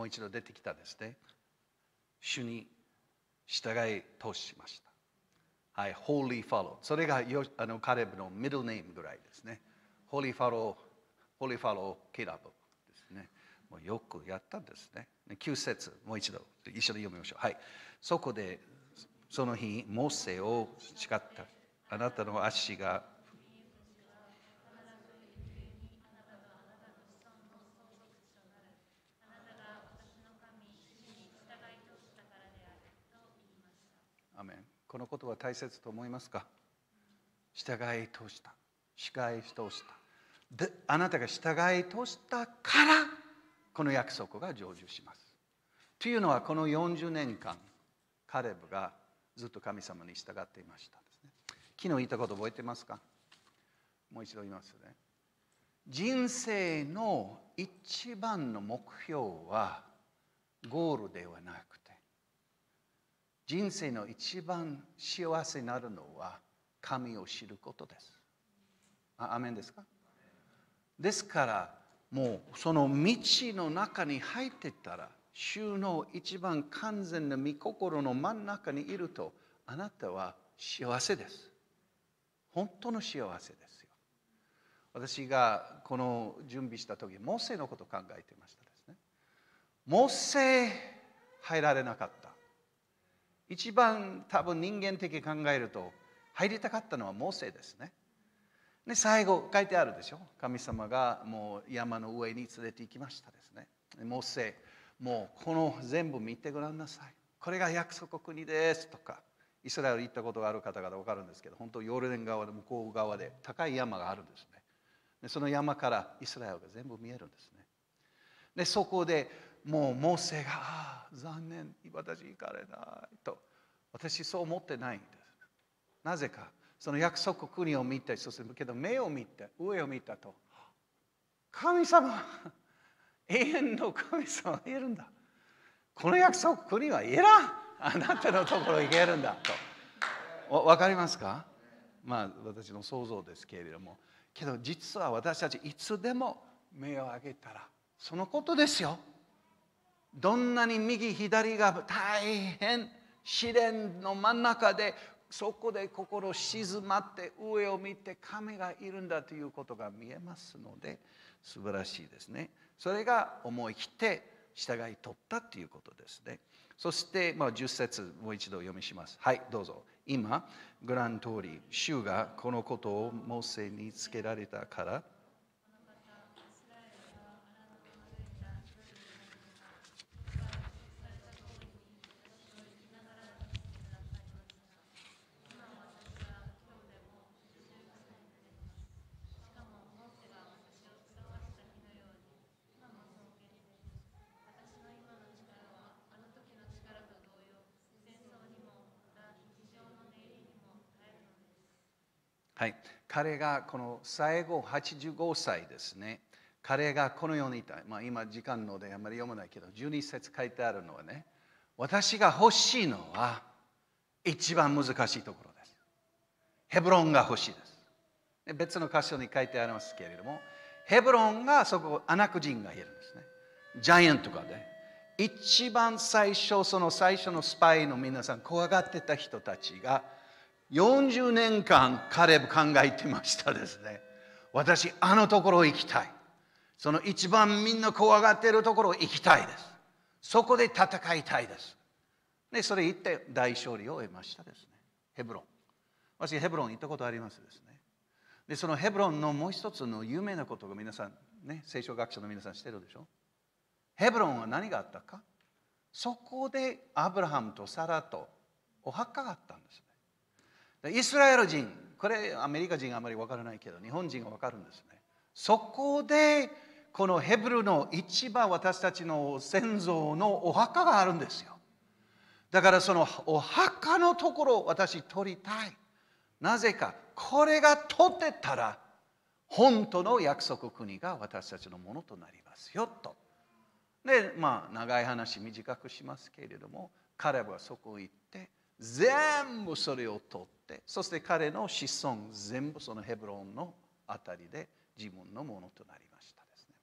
S1: もう一度出てきたですね主に従い通しましたはい、ホーリーフォローそれがよあのカレブのミドルネームぐらいですね。ホーリーフォローホーリーフォローケラブですね。もうよくやったんですね。9節もう一度一緒に読みましょう。はい。そこでその日、モーセを誓った。あなたの足がこのことは大切と思いますか従い通した従い通したであなたが従い通したからこの約束が成就しますというのはこの40年間カレブがずっと神様に従っていました昨日言ったこと覚えてますかもう一度言いますね人生の一番の目標はゴールではなく人生の一番幸せになるのは神を知ることです。あアメンですかですからもうその道の中に入ってったら収納一番完全な御心の真ん中にいるとあなたは幸せです。本当の幸せですよ。私がこの準備した時モーセのこと考えてましたですね。モーセ入られなかった。一番多分人間的に考えると入りたかったのはモーセですね。で最後書いてあるでしょ神様がもう山の上に連れて行きましたですね。モーセもうこの全部見てごらんなさい。これが約束国ですとかイスラエル行ったことがある方々分かるんですけど本当ヨルデン側で向こう側で高い山があるんですね。でその山からイスラエルが全部見えるんですね。でそこでもうモーセがああ残念私行かれないと私そう思ってないんですなぜかその約束国を見てそしてけど目を見て上を見たと神様永遠の神様いるんだこの約束国はいらんあなたのところ行けるんだと分かりますかまあ私の想像ですけれどもけど実は私たちいつでも目を上げたらそのことですよどんなに右左が大変試練の真ん中でそこで心静まって上を見て神がいるんだということが見えますので素晴らしいですねそれが思い切って従い取ったということですねそして、まあ、10節もう一度読みしますはいどうぞ今ご覧通り主がこのことをモーセにつけられたから「彼がこの最後85歳ですね彼がこのように言った、まあ、今時間のであんまり読まないけど12節書いてあるのはね私が欲しいのは一番難しいところですヘブロンが欲しいです別の箇所に書いてありますけれどもヘブロンがそこアナク人がいるんですねジャイアントがね一番最初その最初のスパイの皆さん怖がってた人たちが40年間彼は考えてましたですね私あのところ行きたいその一番みんな怖がっているところ行きたいですそこで戦いたいですでそれ行って大勝利を得ましたですねヘブロン私ヘブロン行ったことありますですねでそのヘブロンのもう一つの有名なことが皆さんね聖書学者の皆さん知ってるでしょヘブロンは何があったかそこでアブラハムとサラとお墓があったんですねイスラエル人これアメリカ人あまり分からないけど日本人が分かるんですねそこでこのヘブルの一番私たちの先祖のお墓があるんですよだからそのお墓のところを私取りたいなぜかこれが取ってたら本当の約束国が私たちのものとなりますよとでまあ長い話短くしますけれども彼はそこ行って全部それを取ってってそして彼の子孫全部そのヘブロンの辺りで自分のものとなりましたですね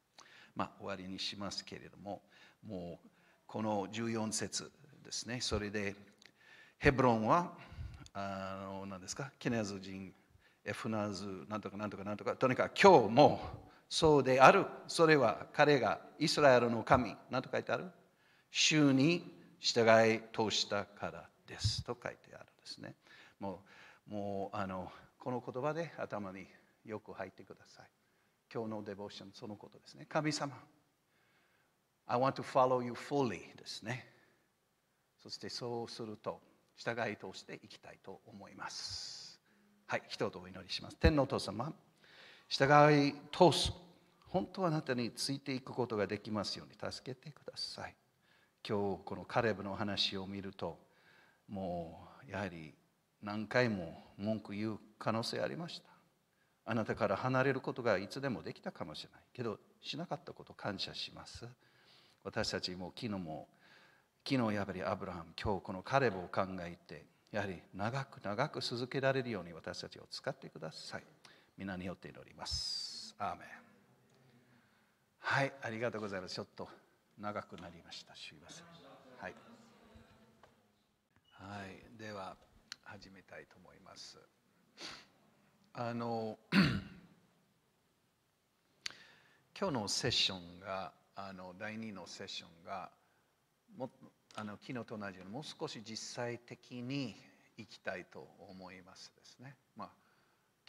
S1: まあ終わりにしますけれどももうこの14節ですねそれでヘブロンはあの何ですかケネズ人エフナーズなんとかなんとかなんとかとにかく今日もそうであるそれは彼がイスラエルの神何と書いてある主に従い通したからですと書いてあるんですねもうもうあのこの言葉で頭によく入ってください。今日のデボーション、そのことですね。神様、I want to follow you fully ですね。そしてそうすると、従い通していきたいと思います。はい、一言お祈りします。天皇お父様、従い通す。本当あなたについていくことができますように助けてください。今日このカレブの話を見ると、もうやはり何回も文句言う可能性ありましたあなたから離れることがいつでもできたかもしれないけどしなかったこと感謝します私たちも昨日も昨日やっぱりアブラハム今日このカレブを考えてやはり長く長く続けられるように私たちを使ってください皆によって祈りますアーメンはいありがとうございますちょっと長くなりましたすいませんはい、はい、では始めたいと思います。あの [clears throat] 今日のセッションがあの第2のセッションがもあの昨日と同じようにもう少し実際的にいきたいと思いますですね。まあ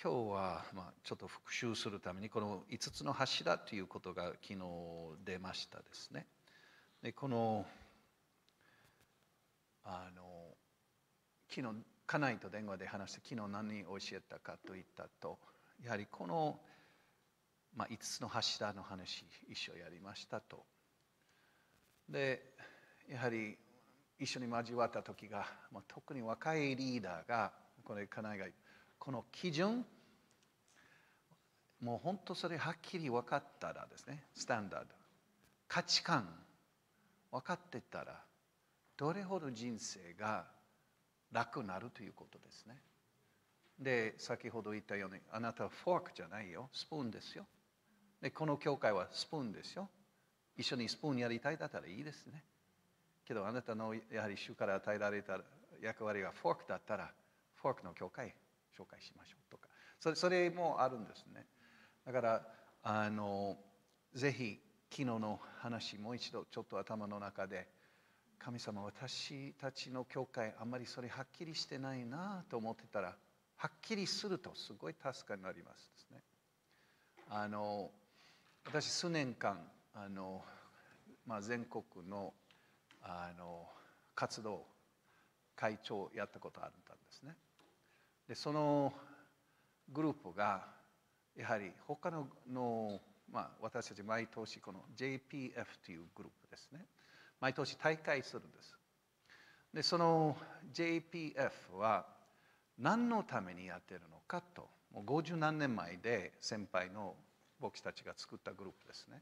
S1: 今日は、まあ、ちょっと復習するためにこの5つの柱ということが昨日出ましたですね。でこのあの昨日家内と電話で話して昨日何を教えたかと言ったとやはりこの、まあ、5つの柱の話一緒やりましたとでやはり一緒に交わった時が、まあ、特に若いリーダーがこれ家内がこの基準もう本当それはっきり分かったらですねスタンダード価値観分かってたらどれほど人生が楽になるということですね。で先ほど言ったようにあなたはフォークじゃないよスプーンですよ。でこの教会はスプーンですよ。一緒にスプーンやりたいだったらいいですね。けどあなたのやはり主から与えられた役割がフォークだったらフォークの教会紹介しましょうとかそれそれもあるんですね。だからあのぜひ昨日の話もう一度ちょっと頭の中で神様私たちの教会あんまりそれはっきりしてないなと思ってたらはっきりするとすごい助かになりますですね。あの私数年間あの、まあ、全国のあの活動会長をやったことあったんですね。でそのグループがやはり他のの、まあ、私たち毎年この JPF というグループですね。毎年大会するんです。でその JPF は何のためにやってるのかともう50何年前で先輩の師たちが作ったグループですね。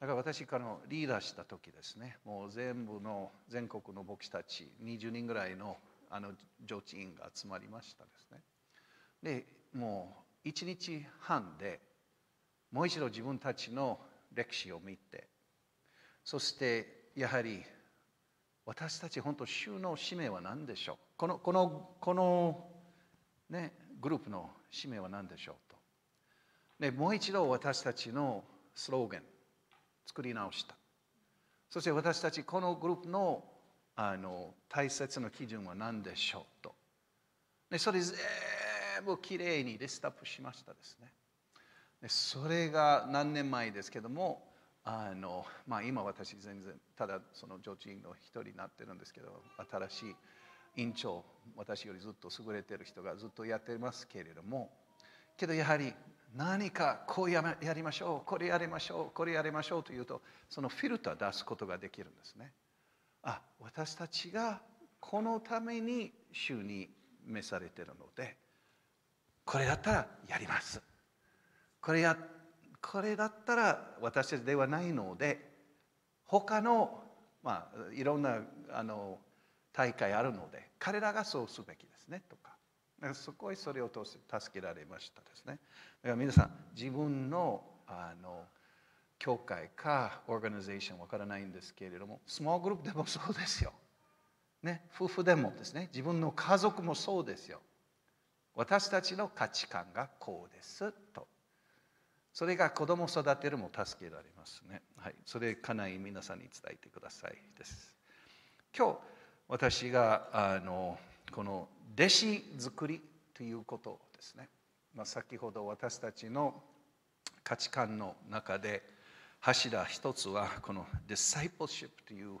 S1: だから私からのリーダーした時ですねもう全部の全国の牧師たち20人ぐらいのあの上智員が集まりましたですね。でもう1日半でもう一度自分たちの歴史を見てそしてやはり私たち本当収の使命は何でしょうこのこのこの、ね、グループの使命は何でしょうと、ね、もう一度私たちのスローゲン作り直したそして私たちこのグループのあの大切な基準は何でしょうと、ね、それ全部きれいにリストアップしましたですねでそれが何年前ですけどもあの、まあ、今私全然ただその女人の一人になってるんですけど新しい院長私よりずっと優れてる人がずっとやってますけれどもけどやはり何かこうややりましょうこれやりましょうこれやりましょうというとそのフィルター出すことができるんですね。あ私たちがこのために主に召されてるのでこれだったらやりますこれやこれだったら私たちではないので他のまあいろんなあの大会あるので彼らがそうすべきですねとかかすごいそれを通して助けられましたですね。だから皆さん自分のあの教会かオーガニゼーションわからないんですけれどもスモーグループでもそうですよ。ね、夫婦でもですね自分の家族もそうですよ。私たちの価値観がこうですとそれが子供育てるも助けられますね。はい、それなり皆さんに伝えてくださいです。今日私があのこの弟子作りということですね。まあ、先ほど私たちの価値観の中で柱一つはこのディサイプシップという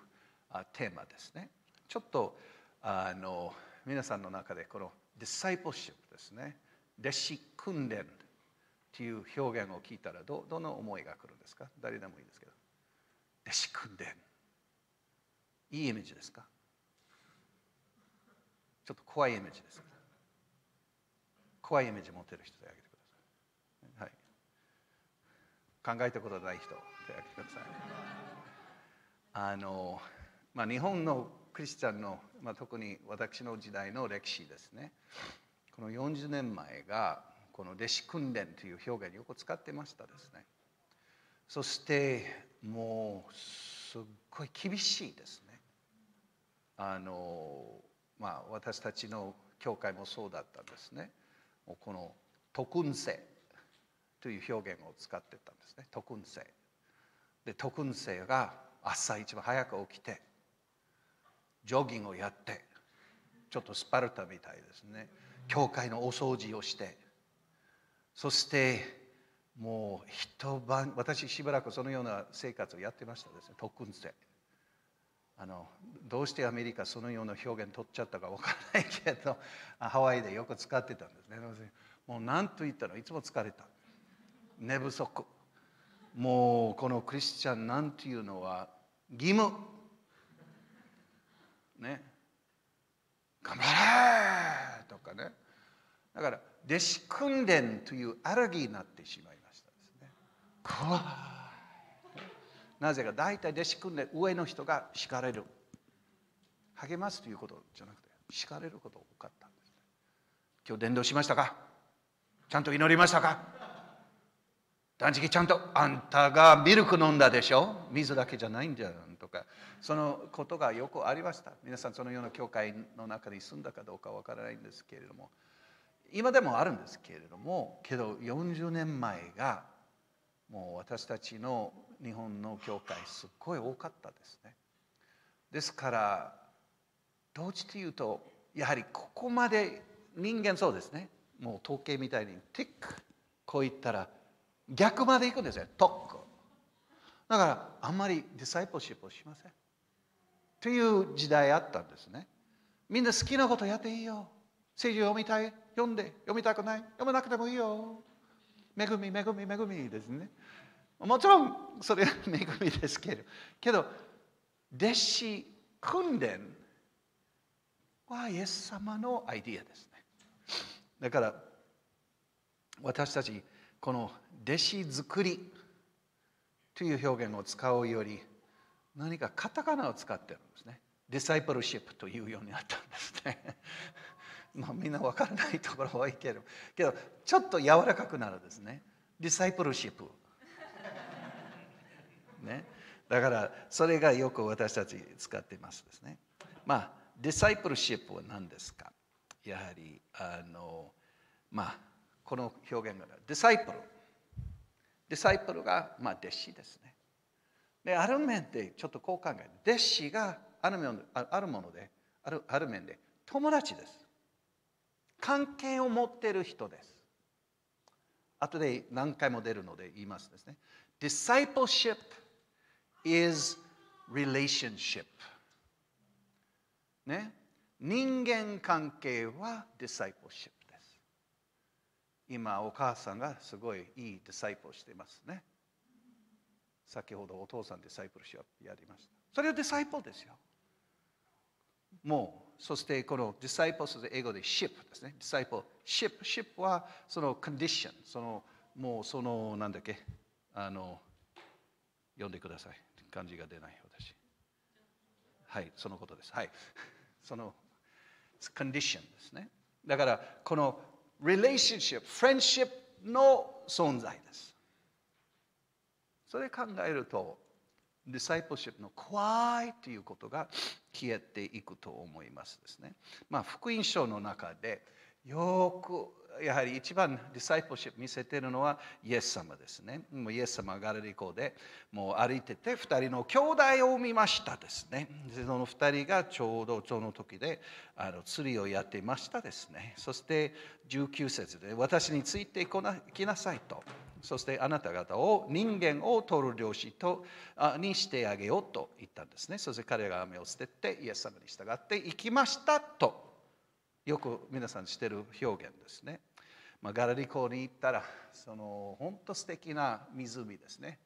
S1: テーマですね。ちょっとあの皆さんの中でこのディサイプシップですね。弟子訓練っていう表現を聞いたらどどの思いが来るんですか誰でもいいですけど。弟子訓練いいイメージですかちょっと怖いイメージです怖いイメージ持ってる人であげてください、はい、考えたことない人であげてくださいあの、まあ、日本のクリスチャンの、まあ、特に私の時代の歴史ですねこの40年前がこの弟子訓練という表現よく使ってましたですねそしてもうすっごい厳しいですねあのまあ私たちの教会もそうだったんですねこの特訓生という表現を使ってたんですね特訓生で特訓生が朝一番早く起きてジョギングをやってちょっとスパルタみたいですね教会のお掃除をしてそしてもう一晩私しばらくそのような生活をやってましたですね特訓生あのどうしてアメリカそのような表現取っちゃったか分からないけどハワイでよく使ってたんですねもう何と言ったのいつも疲れた寝不足もうこのクリスチャンなんていうのは義務ね頑張れとかねだから弟子訓練というア木ギーになってしまいましたですね怖いなぜか大体弟子訓練上の人が叱れる励ますということじゃなくて叱れることが多かったんですね今日伝道しましたかちゃんと祈りましたか断食ちゃんとあんたがミルク飲んだでしょ水だけじゃないんじゃんとかそのことがよくありました皆さんそのような教会の中に住んだかどうかわからないんですけれども今でもあるんですけれどもけど40年前がもう私たちの日本の教会すっごい多かったですね。ですからどっちというとやはりここまで人間そうですねもう統計みたいにティックこういったら逆まで行くんですよトックだからあんまりディサイプシップをしませんという時代あったんですねみんな好きなことやっていいよ聖書読みたい読んで読みたくない読まなくてもいいよ恵み恵み恵みですねもちろんそれは恵 [laughs] みですけどけど弟子訓練はイエス様のアイディアですねだから私たちこの弟子作りという表現を使うより何かカタカナを使ってるんですねディサイプルシップというようになったんですねまあ、みんな分からないところ多いけどけどちょっと柔らかくなるですねディサイプルシップ、ね、だからそれがよく私たち使ってますですねまあディサイプルシップは何ですかやはりあのまあこの表現がディサイプルディサイプルが、まあ、弟子ですねである面でちょっとこう考える弟子があるものあるものであるある面で友達です関係を持ってる人です後で何回も出るので言いますですね discipleship is relationship ね人間関係は discipleship です今お母さんがすごいいい disciple してますね先ほどお父さんディサイプルシッをやりましたそれはディサイプ e ですよもうそしてこのディサイプル、英語で ship ですね。ディサイプル、ship、ship はその condition、そのもうそのなんだっけ、あの、読んでください。漢字が出ない私。はい、そのことです。はい。その condition ですね。だからこの relationship、friendship の存在です。それ考えるとディサイプシップの怖いということが消えていくと思いますですね。まあ、福音書の中でよくやはり一番ディサイプルシップ見せてるのはイエス様ですねもうイエス様がガレリコでもう歩いてて2人の兄弟を見ましたですねその2人がちょうどその時であの釣りをやっていましたですねそして19節で私についてこな来なさいとそしてあなた方を人間を取る漁師とあにしてあげようと言ったんですね。そして彼が雨を捨ててイエス様に従って行きましたと。よく皆さんしてる表現ですね。まあ、ガラリコに行ったらその本当素敵な湖ですね、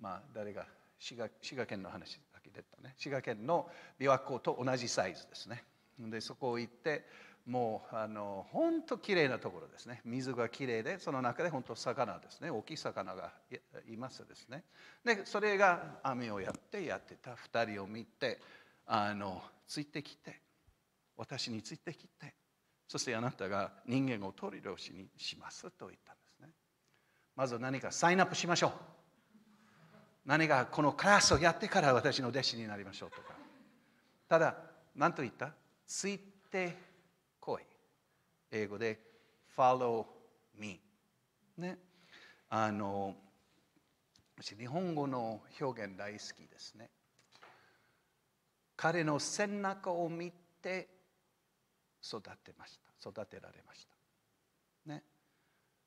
S1: まあ、誰が滋賀滋賀県の話だけ出たね滋賀県の琵琶湖と同じサイズですねでそこを行ってもうあの本当綺麗なところですね水がきれいでその中で本当魚ですね大きい魚がいますですねでそれが網をやってやってた2人を見てあのついてきて私についてきてそしてあなたが人間を取り同しにしますと言ったんですね。まず何かサインアップしましょう。何かこのクラスをやってから私の弟子になりましょうとか。ただ、何と言ったついてこい。英語で follow me。ね。あの、私日本語の表現大好きですね。彼の背中を見て育てました育てられました。ね、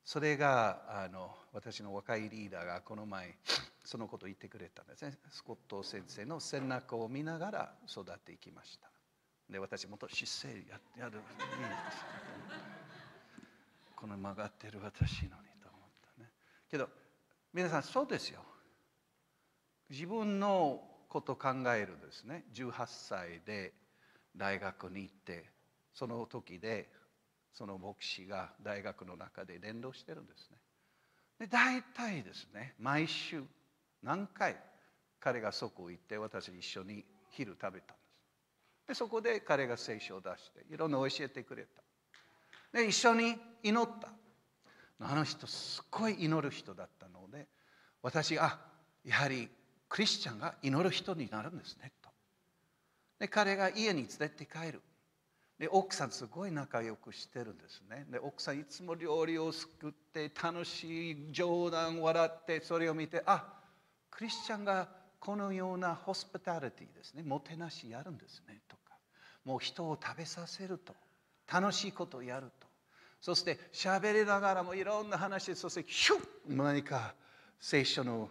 S1: それがあの私の若いリーダーがこの前そのことを言ってくれたんですねスコット先生の背中を見ながら育っていきました。で私もっと姿勢ややるこの曲がってる私のにと思ったねけど皆さんそうですよ自分のこと考えるですね18歳で大学に行ってその時でその牧師が大学の中で連動してるんですねで大体ですね毎週何回彼がそこ行って私一緒に昼食べたんですでそこで彼が聖書を出していろんな教えてくれたで一緒に祈ったあの人すっごい祈る人だったので私あやはりクリスチャンが祈る人になるんですねとで彼が家に連れて帰るで奥さんすごい仲良くしてるんですねで奥さんいつも料理を作って楽しい冗談笑ってそれを見てあクリスチャンがこのようなホスピタリティですねもてなしやるんですねとかもう人を食べさせると楽しいことをやるとそして喋りながらもいろんな話そしてヒュッ何か聖書の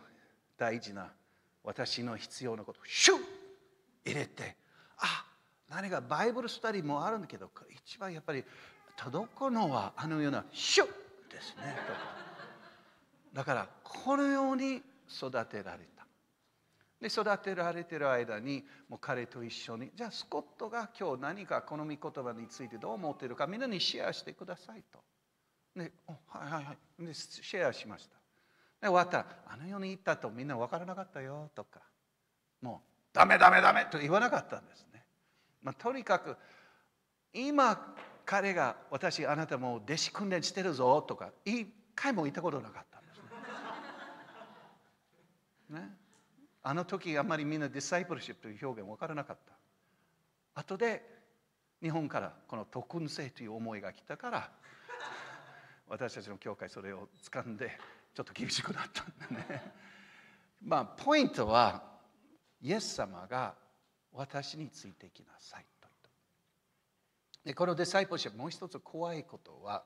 S1: 大事な私の必要なことをシュッ入れてあ何かバイブルスタディもあるんだけど一番やっぱり届くのはあのような「シュッ!」ですねとかだからこのように育てられたで育てられてる間にもう彼と一緒にじゃあスコットが今日何かこの御言葉についてどう思ってるかみんなにシェアしてくださいと。ではいはいはいでシェアしました。で終わったら「あの世に行ったとみんな分からなかったよ」とか「もうダメダメダメ」と言わなかったんですね。まあ、とにかく今彼が私あなたも弟子訓練してるぞとか一回も言ったことなかったんですね。[laughs] ねあの時あんまりみんなディサイプルシップという表現分からなかった。後で日本からこの特訓生という思いが来たから私たちの教会それを掴んでちょっと厳しくなったんでね。まあポイントはイエス様が私についてきなさいとでこのディサイプシップもう一つ怖いことは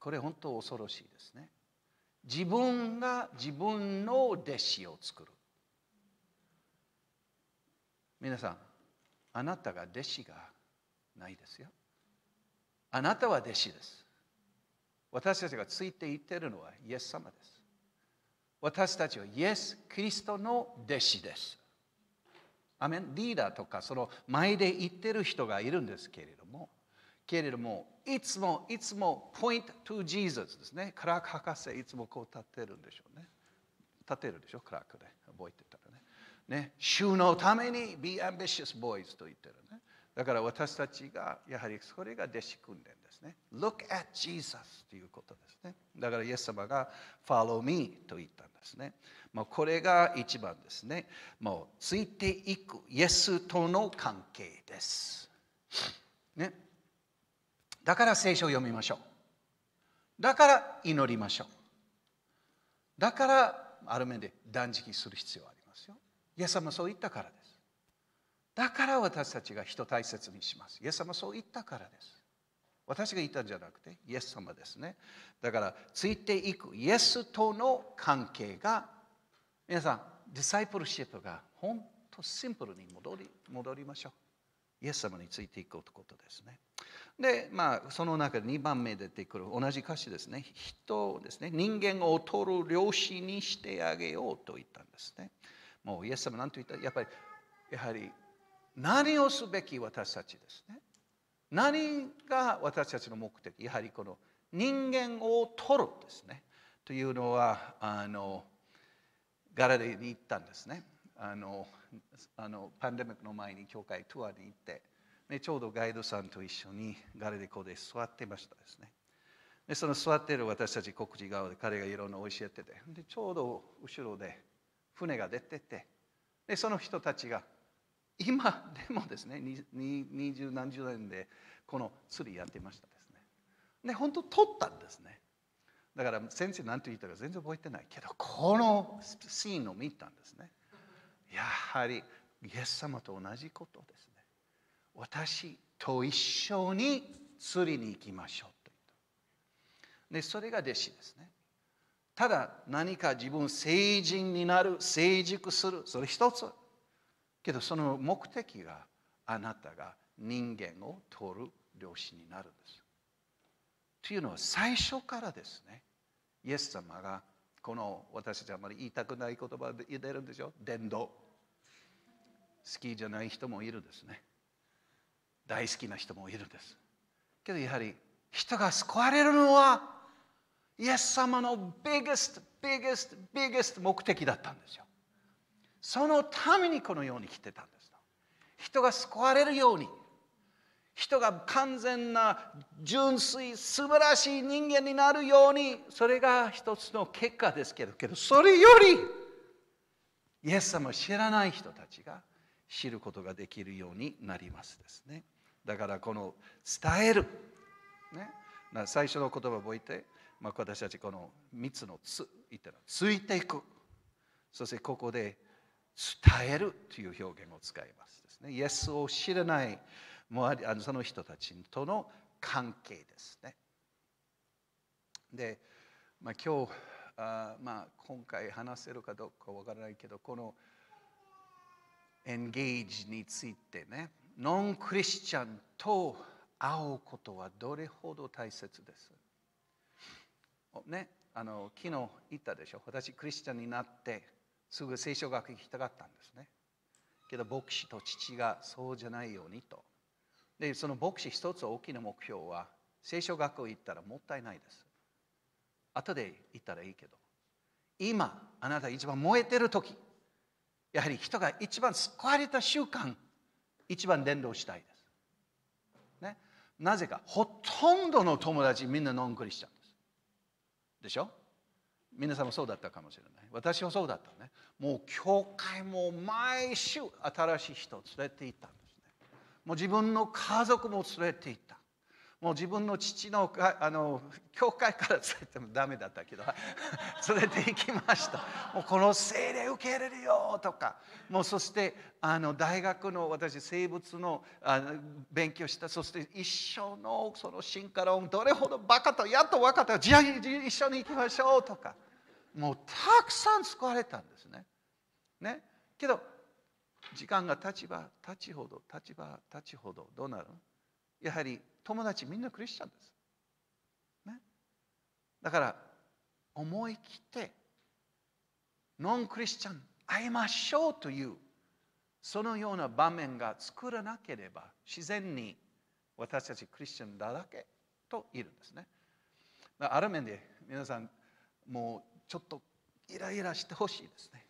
S1: これ本当恐ろしいですね自分が自分の弟子を作る皆さんあなたが弟子がないですよあなたは弟子です私たちがついていってるのはイエス様です私たちはイエス・キリストの弟子ですアメンリーダーとかその前で言ってる人がいるんですけれどもけれどもいつもいつもポイント t ゥ o Jesus ですねクラーク博士いつもこう立ってるんでしょうね立てるでしょクラークで覚えてたらねね主のために Be ambitious boys と言ってるねだから私たちがやはりそれが弟子訓練でね。Look at Jesus ということですね。だからイエス様が Follow me と言ったんですね。まあ、これが一番ですね。もうついていくイエスとの関係です。ね、だから聖書を読みましょう。だから祈りましょう。だからある面で断食する必要はありますよ。イエス様そう言ったからです。だから私たちが人大切にします。イエス様そう言ったからです。私が言ったんじゃなくて、イエス様ですね。だから、ついていく、イエスとの関係が、皆さん、ディサイプルシップが本当シンプルに戻り戻りましょう。イエス様についていこうということですね。で、まあ、その中で2番目出てくる同じ歌詞ですね。人をですね、人間を劣る漁師にしてあげようと言ったんですね。もうイエス様なんと言ったやっぱり、やはり何をすべき私たちですね。何が私たちの目的やはりこの人間を取るですねというのはあのガラデに行ったんですねあのあのパンデミックの前に教会ツアーに行って、ね、ちょうどガイドさんと一緒にガラデコで座ってましたですねでその座ってる私たち国事側で彼がいろんな教えててでちょうど後ろで船が出ててでその人たちが今でもですね二十何十年でこの釣りやってましたですねで本当取ったんですねだから先生何て言ったか全然覚えてないけどこのシーンを見たんですねやはりイエス様と同じことですね私と一緒に釣りに行きましょうと言ったでそれが弟子ですねただ何か自分成人になる成熟するそれ一つけどその目的があなたが人間を取る漁師になるんです。というのは最初からですねイエス様がこの私たちあまり言いたくない言葉でてるんでしょ伝道好きじゃない人もいるんですね大好きな人もいるんですけどやはり人が救われるのはイエス様のビ i ストビ s ストビ g スト目的だったんですよそのためにこのように来てたんです人が救われるように人が完全な純粋素晴らしい人間になるようにそれが一つの結果ですけどけどそれよりイエス様を知らない人たちが知ることができるようになりますですねだからこの伝える、ね、最初の言葉を覚えて、まあ、私たちこの3つのつ言ったらついていくそしてここで伝えるという表現を使いますですねイエスを知らないあのその人たちとの関係ですねで、まあ、今日あまあ今回話せるかどうかわからないけどこのエンゲージについてねノンクリスチャンと会うことはどれほど大切ですねあの昨日言ったでしょ私クリスチャンになってすぐ聖書学行きたかったんですねけど牧師と父がそうじゃないようにとでその牧師一つ大きな目標は聖書学を行ったらもったいないです後で行ったらいいけど今あなた一番燃えてる時やはり人が一番救われた習慣一番伝道したいです、ね、なぜかほとんどの友達みんなノンクリスチャンですでしょ皆さんもそうだったかもしれない私もそうだったねもう教会も毎週新しい人を連れて行ったんですねもう自分の家族も連れて行ったもう自分の父のあの教会から連れてもダメだったけど [laughs] 連れて行きましたもうこの精霊受け入れるよとかもうそしてあの大学の私生物のあの勉強したそして一生のその進化論どれほどバカとやっと分かったじゃあ一緒に行きましょうとかもうたくさん救われたんですね。ねけど時間が立ち立経ちほど立ち立経ちほどどうなるやはり友達みんなクリスチャンです。ね、だから思い切ってノンクリスチャン会いましょうというそのような場面が作らなければ自然に私たちクリスチャンだらけといるんですね。ある面で皆さんもうちょっとイライラしてほしいですね。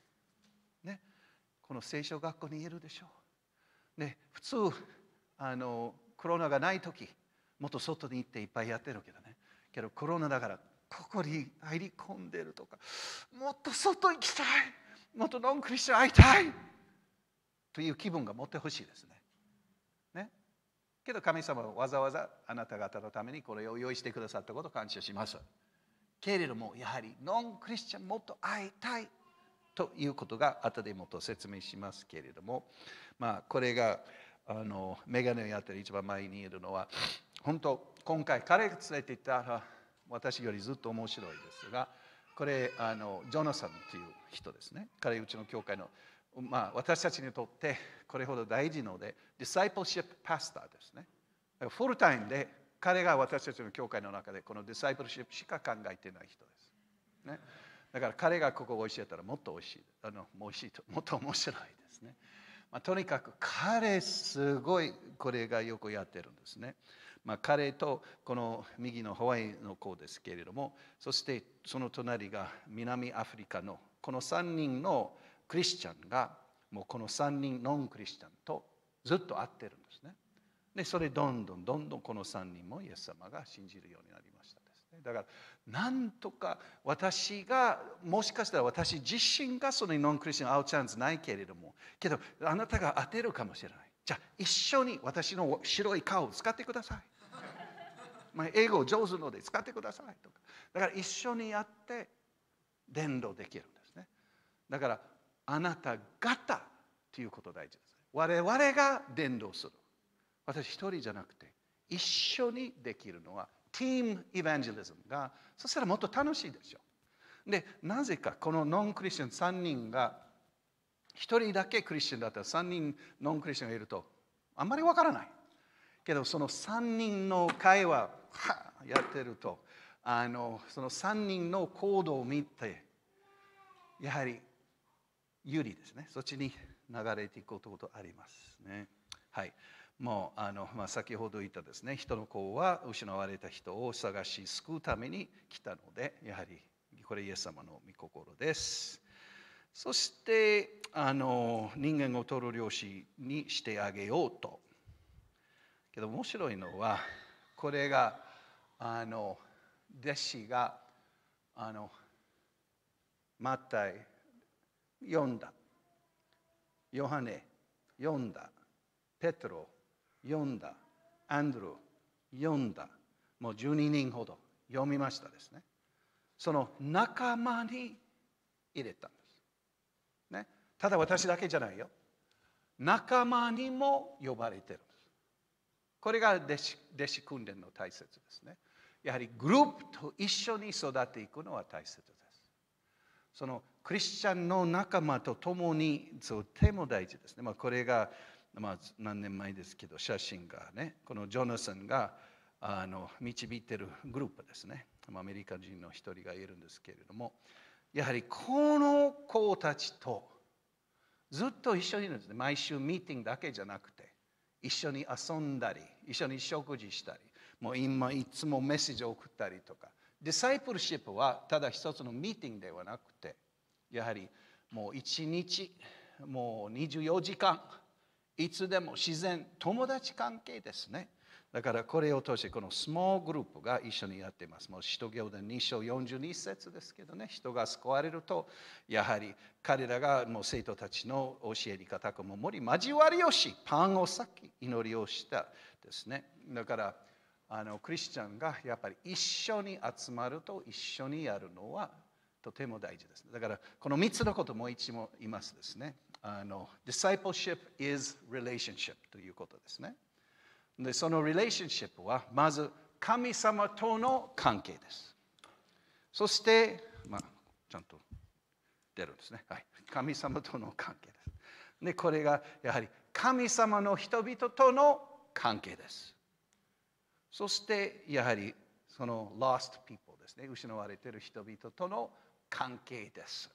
S1: ねこの聖書学校にいるでしょう。ね、普通あのコロナがない時もっと外に行っていっぱいやってるけどねけどコロナだからここに入り込んでるとかもっと外行きたいもっとノンクリスチャン会いたいという気分が持ってほしいですね。ねけど神様はわざわざあなた方のためにこれを用意してくださったことを感謝します。けれどもやはりノンクリスチャンもっと会いたいということが後でもっと説明しますけれども、まあ、これがあのメガネをやってる一番前にいるのは本当今回彼が連れて行ったら私よりずっと面白いですがこれあのジョナサンという人ですね彼うちの教会の、まあ、私たちにとってこれほど大事のでディサイプルシップパスターですねフルタイムで彼が私たちの教会の中でこのディサイプルシップしか考えてない人です。ね、だから彼がここを教えたらもっと美味しいあのもうしいともっと面白いですね。まあ、とにかく彼すごいこれがよくやってるんですね。まあ、彼とこの右のハワイの子ですけれどもそしてその隣が南アフリカのこの3人のクリスチャンがもうこの3人ノンクリスチャンとずっと会ってるでそれどんどんどんどんこの3人もイエス様が信じるようになりましたですねだからなんとか私がもしかしたら私自身がそのノンクリスチャン会うチャンスないけれどもけどあなたが当てるかもしれないじゃあ一緒に私の白い顔を使ってくださいまあ英語上手ので使ってくださいとかだから一緒にやって伝道できるんですねだからあなた方ということ大事です我々が伝道する私一人じゃなくて一緒にできるのはティームエヴァンジェリズムがそしたらもっと楽しいでしょう。でなぜかこのノンクリスチャン3人が1人だけクリスチャンだったら3人ノンクリスチャンがいるとあんまりわからないけどその3人の会話はやってるとあのその3人の行動を見てやはり有利ですねそっちに流れていくことありますねはい。もうあの、まあ、先ほど言ったですね人の子は失われた人を探し救うために来たのでやはりこれイエス様の御心ですそしてあの人間を取る漁師にしてあげようとけど面白いのはこれがあの弟子があのマタイ読んだヨハネ読んだペトロ読んだアンドルー読んだもう12人ほど読みましたですねその仲間に入れたんです、ね、ただ私だけじゃないよ仲間にも呼ばれてるんですこれが弟子弟子訓練の大切ですねやはりグループと一緒に育っていくのは大切ですそのクリスチャンの仲間と共にとても大事ですね、まあ、これがまあ、何年前ですけど写真がねこのジョナサンがあの導いてるグループですねアメリカ人の一人がいるんですけれどもやはりこの子たちとずっと一緒にいるんですね毎週ミーティングだけじゃなくて一緒に遊んだり一緒に食事したりもう今いつもメッセージを送ったりとかディサイプルシップはただ一つのミーティングではなくてやはりもう一日もう24時間いつでも自然友達関係ですねだからこれを通してこのスモーグループが一緒にやっています。もう使徒行伝2章42節ですけどね、人が救われると、やはり彼らがもう生徒たちの教えり方く守り、交わりをし、パンを裂き、祈りをしたですね。だからあのクリスチャンがやっぱり一緒に集まると一緒にやるのはとても大事です、だからこの3つのこともう一もいますですね。あの discipleship is relationship ということですねでその relationship はまず神様との関係ですそして、まあ、ちゃんと出るんですね、はい、神様との関係ですでこれがやはり神様の人々との関係ですそしてやはりその lost people ですね失われている人々との関係です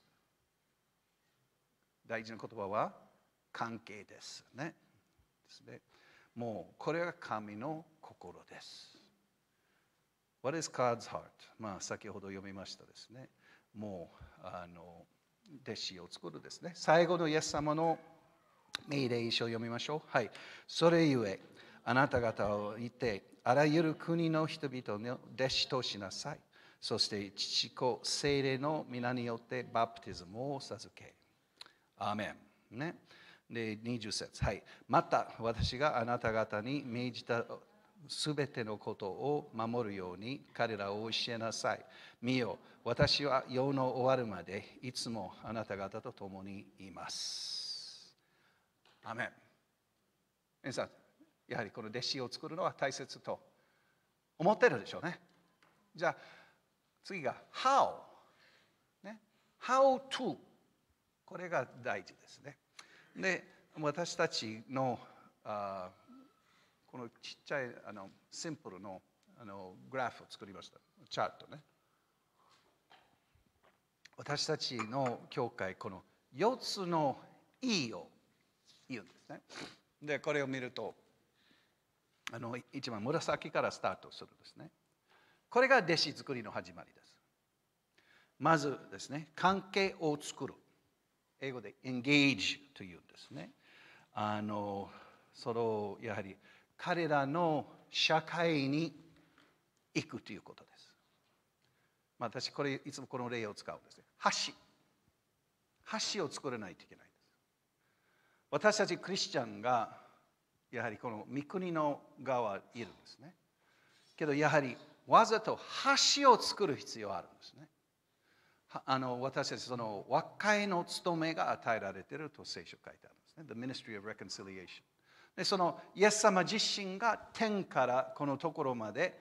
S1: 大事な言葉は関係ですね。ですね。もうこれが神の心です。What is God's heart? まあ先ほど読みましたですね。もうあの弟子を作るですね。最後のイエス様の命令書を読みましょう。はい。それゆえ、あなた方をいて、あらゆる国の人々の弟子としなさい。そして父子精霊の皆によってバプティズムを授けアーメン。ね。で、20節。はい。また私があなた方に命じたすべてのことを守るように彼らを教えなさい。見よ、私は世の終わるまでいつもあなた方と共にいます。アメン。皆さん、やはりこの弟子を作るのは大切と思ってるでしょうね。じゃあ次が How。ね、how to これが大事ですね。で私たちのあこのちっちゃいあのシンプルのあのグラフを作りましたチャートね。私たちの教会この4つの「い」を言うんですね。でこれを見るとあの一番紫からスタートするんですね。これが弟子作りの始まりです。まずですね関係を作る。英語で engage というんですねあのそれをやはり彼らの社会に行くということです、まあ、私これいつもこの例を使うんですね橋橋を作らないといけないんです私たちクリスチャンがやはりこの三国の側いるんですねけどやはりわざと橋を作る必要あるんですねあの私たちその和解の務めが与えられていると聖書書いてあるんですね。The Ministry of Reconciliation。でそのイエス様自身が天からこのところまで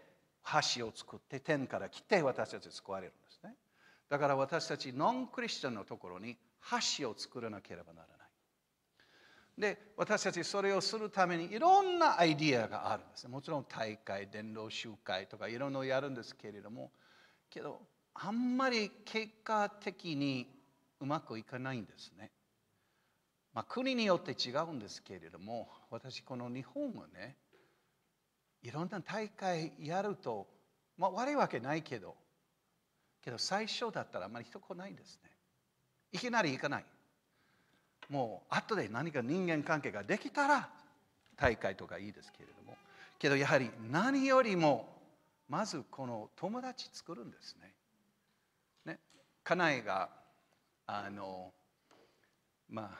S1: 橋を作って天から来て私たち救われるんですね。だから私たちノンクリスチャンのところに橋を作らなければならない。で私たちそれをするためにいろんなアイディアがあるんですね。もちろん大会、伝道集会とかいろのをやるんですけれどもけどあんまり結果的にうまくいかないんですね。まあ、国によって違うんですけれども私この日本はねいろんな大会やると、まあ、悪いわけないけどけど最初だったらあんまり人来ないですね。いきなり行かない。もう後で何か人間関係ができたら大会とかいいですけれどもけどやはり何よりもまずこの友達作るんですね家内があのま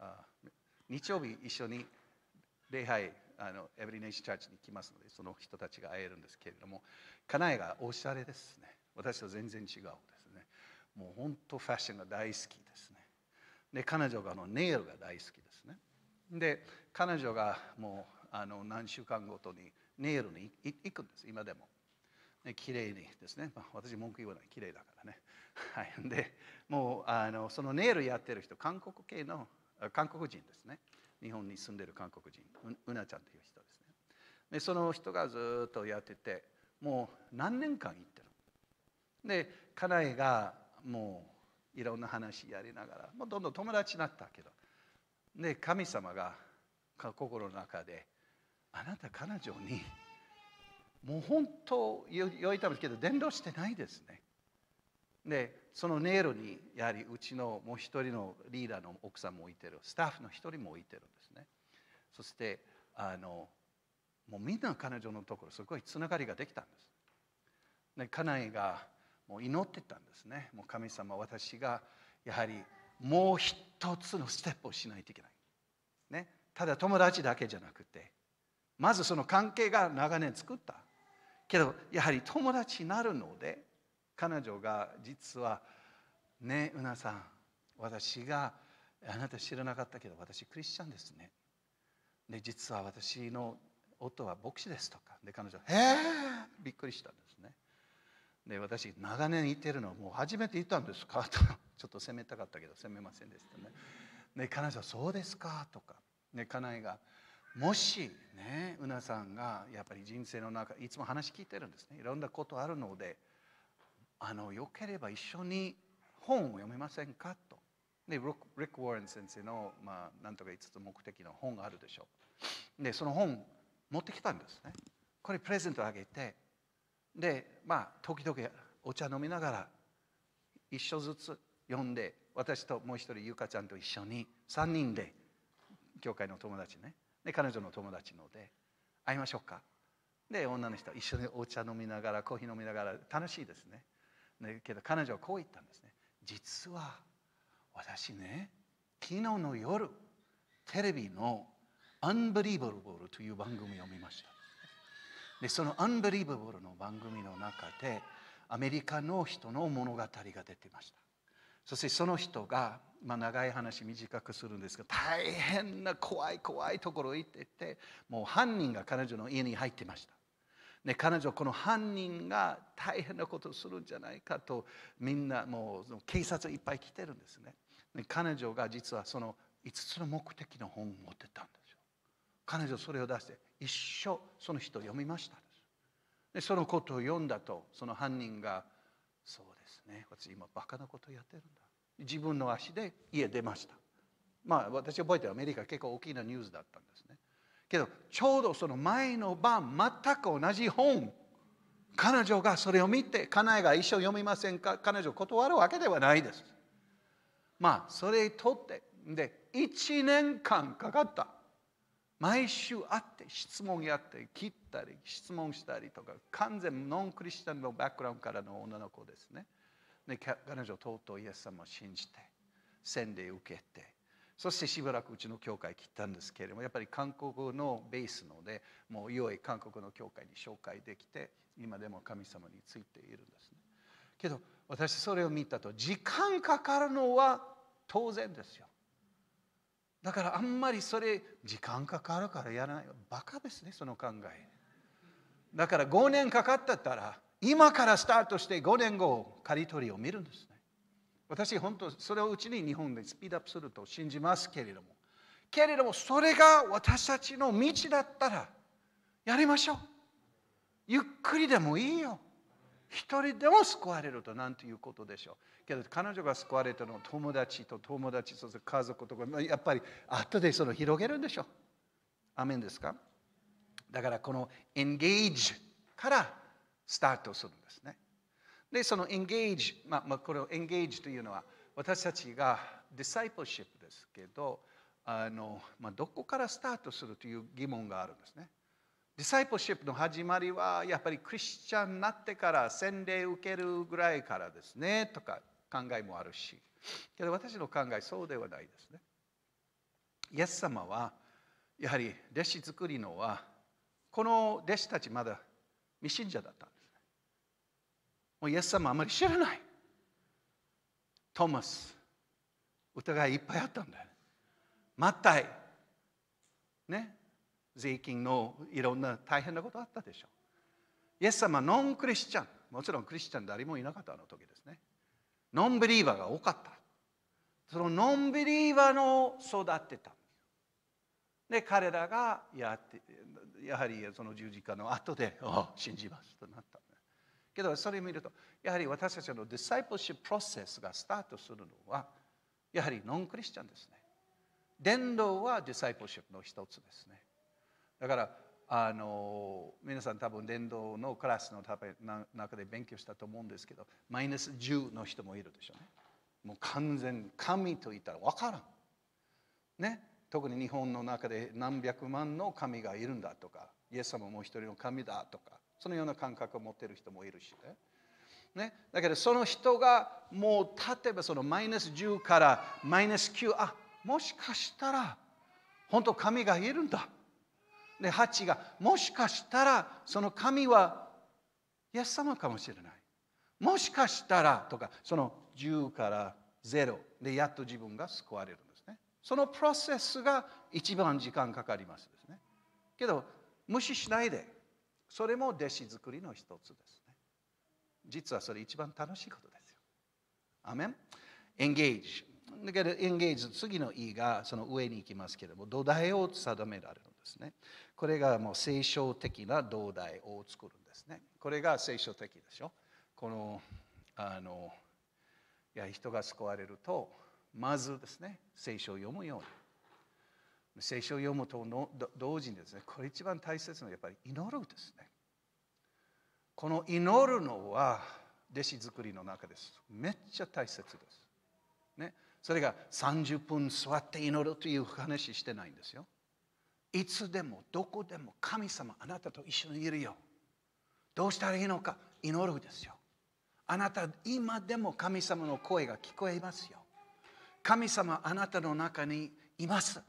S1: あ日曜日一緒に礼拝あのエブリネーションチャーチに来ますのでその人たちが会えるんですけれども家内がおしゃれですね私と全然違うですねもう本当ファッションが大好きですねで彼女があのネイルが大好きですねで彼女がもうあの何週間ごとにネイルに行くんです今でも綺麗にですね、まあ、私文句言わない綺麗だからね、[laughs] はい、でもうあのそのネイルやってる人韓国系の韓国人ですね日本に住んでる韓国人うなちゃんという人ですねでその人がずっとやっててもう何年間行ってるで家内がもういろんな話やりながらもうどんどん友達になったけどで神様が心の中であなた彼女にもう本当良いためですけど伝道してないですねでそのネイルにやはりうちのもう一人のリーダーの奥さんもいてるスタッフの一人もいてるんですねそしてあのもうみんな彼女のところすごいつながりができたんですで家内がもう祈ってたんですねもう神様私がやはりもう一つのステップをしないといけない、ね、ただ友達だけじゃなくてまずその関係が長年作ったけどやはり友達になるので彼女が実は「ねえうなさん私があなた知らなかったけど私クリスチャンですね」で実は私の夫は牧師ですとかで彼女は「えびっくりしたんですね。で私長年いってるのはもう初めて行ったんですかとちょっと責めたかったけど責めませんでしたね。で彼女は「そうですか」とかで家内が「もしねうなさんがやっぱり人生の中いつも話聞いてるんですねいろんなことあるのであのよければ一緒に本を読みませんかと。でリック・ウォーレン先生の、まあ、なんとか5つ目的の本があるでしょう。でその本持ってきたんですね。これプレゼントあげてでまあ時々お茶飲みながら一緒ずつ読んで私ともう一人ゆかちゃんと一緒に3人で教会の友達ねで彼女の友達ので会いましょうかで女の人一緒にお茶飲みながらコーヒー飲みながら楽しいですねねけど彼女はこう言ったんですね実は私ね昨日の夜テレビの「アンブリーバブル」という番組を見ましたでその「アンブリーバブル」の番組の中でアメリカの人の物語が出てましたそしてその人が、まあ、長い話短くするんですけど大変な怖い怖いところへ行っててもう犯人が彼女の家に入ってました。ね、彼女この犯人が大変なことをするんじゃないかとみんなもう警察いっぱい来てるんですね。ね彼女が実はその5つの目的の本を持ってたんですよ。彼女それを出して一生その人を読みましたでそのことを読んだとその犯人が「そうですね私今バカなことやってるんだ自分の足で家出ましたまあ私覚えてアメリカ結構大きなニュースだったんですねけどちょうどその前の晩全く同じ本彼女がそれを見て家内が一生読みませんか彼女断るわけではないですまあそれとってで1年間かかった毎週会って質問やって切ったり質問したりとか完全ノンクリスチャンのバックグラウンドからの女の子ですねね、彼女とうとうイエス様を信じて洗礼を受けてそしてしばらくうちの教会来たんですけれどもやっぱり韓国のベースのでもう良い韓国の教会に紹介できて今でも神様についているんですね。けど私それを見たと時間かかるのは当然ですよ。だからあんまりそれ時間かかるからやらないバカですねその考え。だから5年かかったったら今からスタートして5年後、刈り取りを見るんですね。私、本当、それをうちに日本でスピードアップすると信じますけれども、けれども、それが私たちの道だったら、やりましょう。ゆっくりでもいいよ。一人でも救われるとなんということでしょう。けど彼女が救われたのは友達と友達、そして家族とか、やっぱり後でその広げるんでしょう。アメンですかだからこのエンゲージからスタートするんですね。で、そのエンゲージ、まあ、まあ、これをエンゲージというのは、私たちがディサイプシップですけど、あのまあ、どこからスタートするという疑問があるんですね。ディサイプシップの始まりはやっぱりクリスチャンになってから洗礼受けるぐらいからですねとか考えもあるしけど私の考えそうではないですね。イエス様はやはり弟子作りのはこの弟子たちまだ未信者だったんでもうイエス様あまり知らないトーマス疑いいっぱいあったんだよマタイね税金のいろんな大変なことあったでしょイエス様ノンクリスチャンもちろんクリスチャン誰もいなかったあの時ですねノンビリーバーが多かったそのノンビリーバーの育ってたで彼らがやってやはりその十字架の後で「信じます」となったけどそれを見るとやはり私たちのディサイプルシッププロセスがスタートするのはやはりノンクリスチャンですね。伝道はディサイプルシップの一つですね。だからあの皆さん多分伝道のクラスの中で勉強したと思うんですけどマイナス10の人もいるでしょうね。もう完全神と言ったら分からん。ね、特に日本の中で何百万の神がいるんだとかイエス様も一人の神だとかそのような感覚を持っている人もいるしね。ね、だけどその人がもう例えばそのマイナス10からマイナス9あもしかしたら本当神がいるんだ。で8がもしかしたらその神はイエス様かもしれない。もしかしたらとかその10から0でやっと自分が救われるんですね。そのプロセスが一番時間かかりますですね。けど無視しないでそれも弟子作りの一つですね実はそれ一番楽しいことですよアメンエンゲージだけどエンゲージ次の E がその上に行きますけれども土台を定められるんですねこれがもう聖書的な土台を作るんですねこれが聖書的でしょこのあのいや人が救われるとまずですね聖書を読むように聖書を読むとの同時にですねこれ一番大切なのはやっぱり祈るですねこの祈るのは弟子作りの中ですめっちゃ大切です、ね、それが30分座って祈るという話してないんですよいつでもどこでも神様あなたと一緒にいるよどうしたらいいのか祈るですよあなた今でも神様の声が聞こえますよ神様あなたの中にいます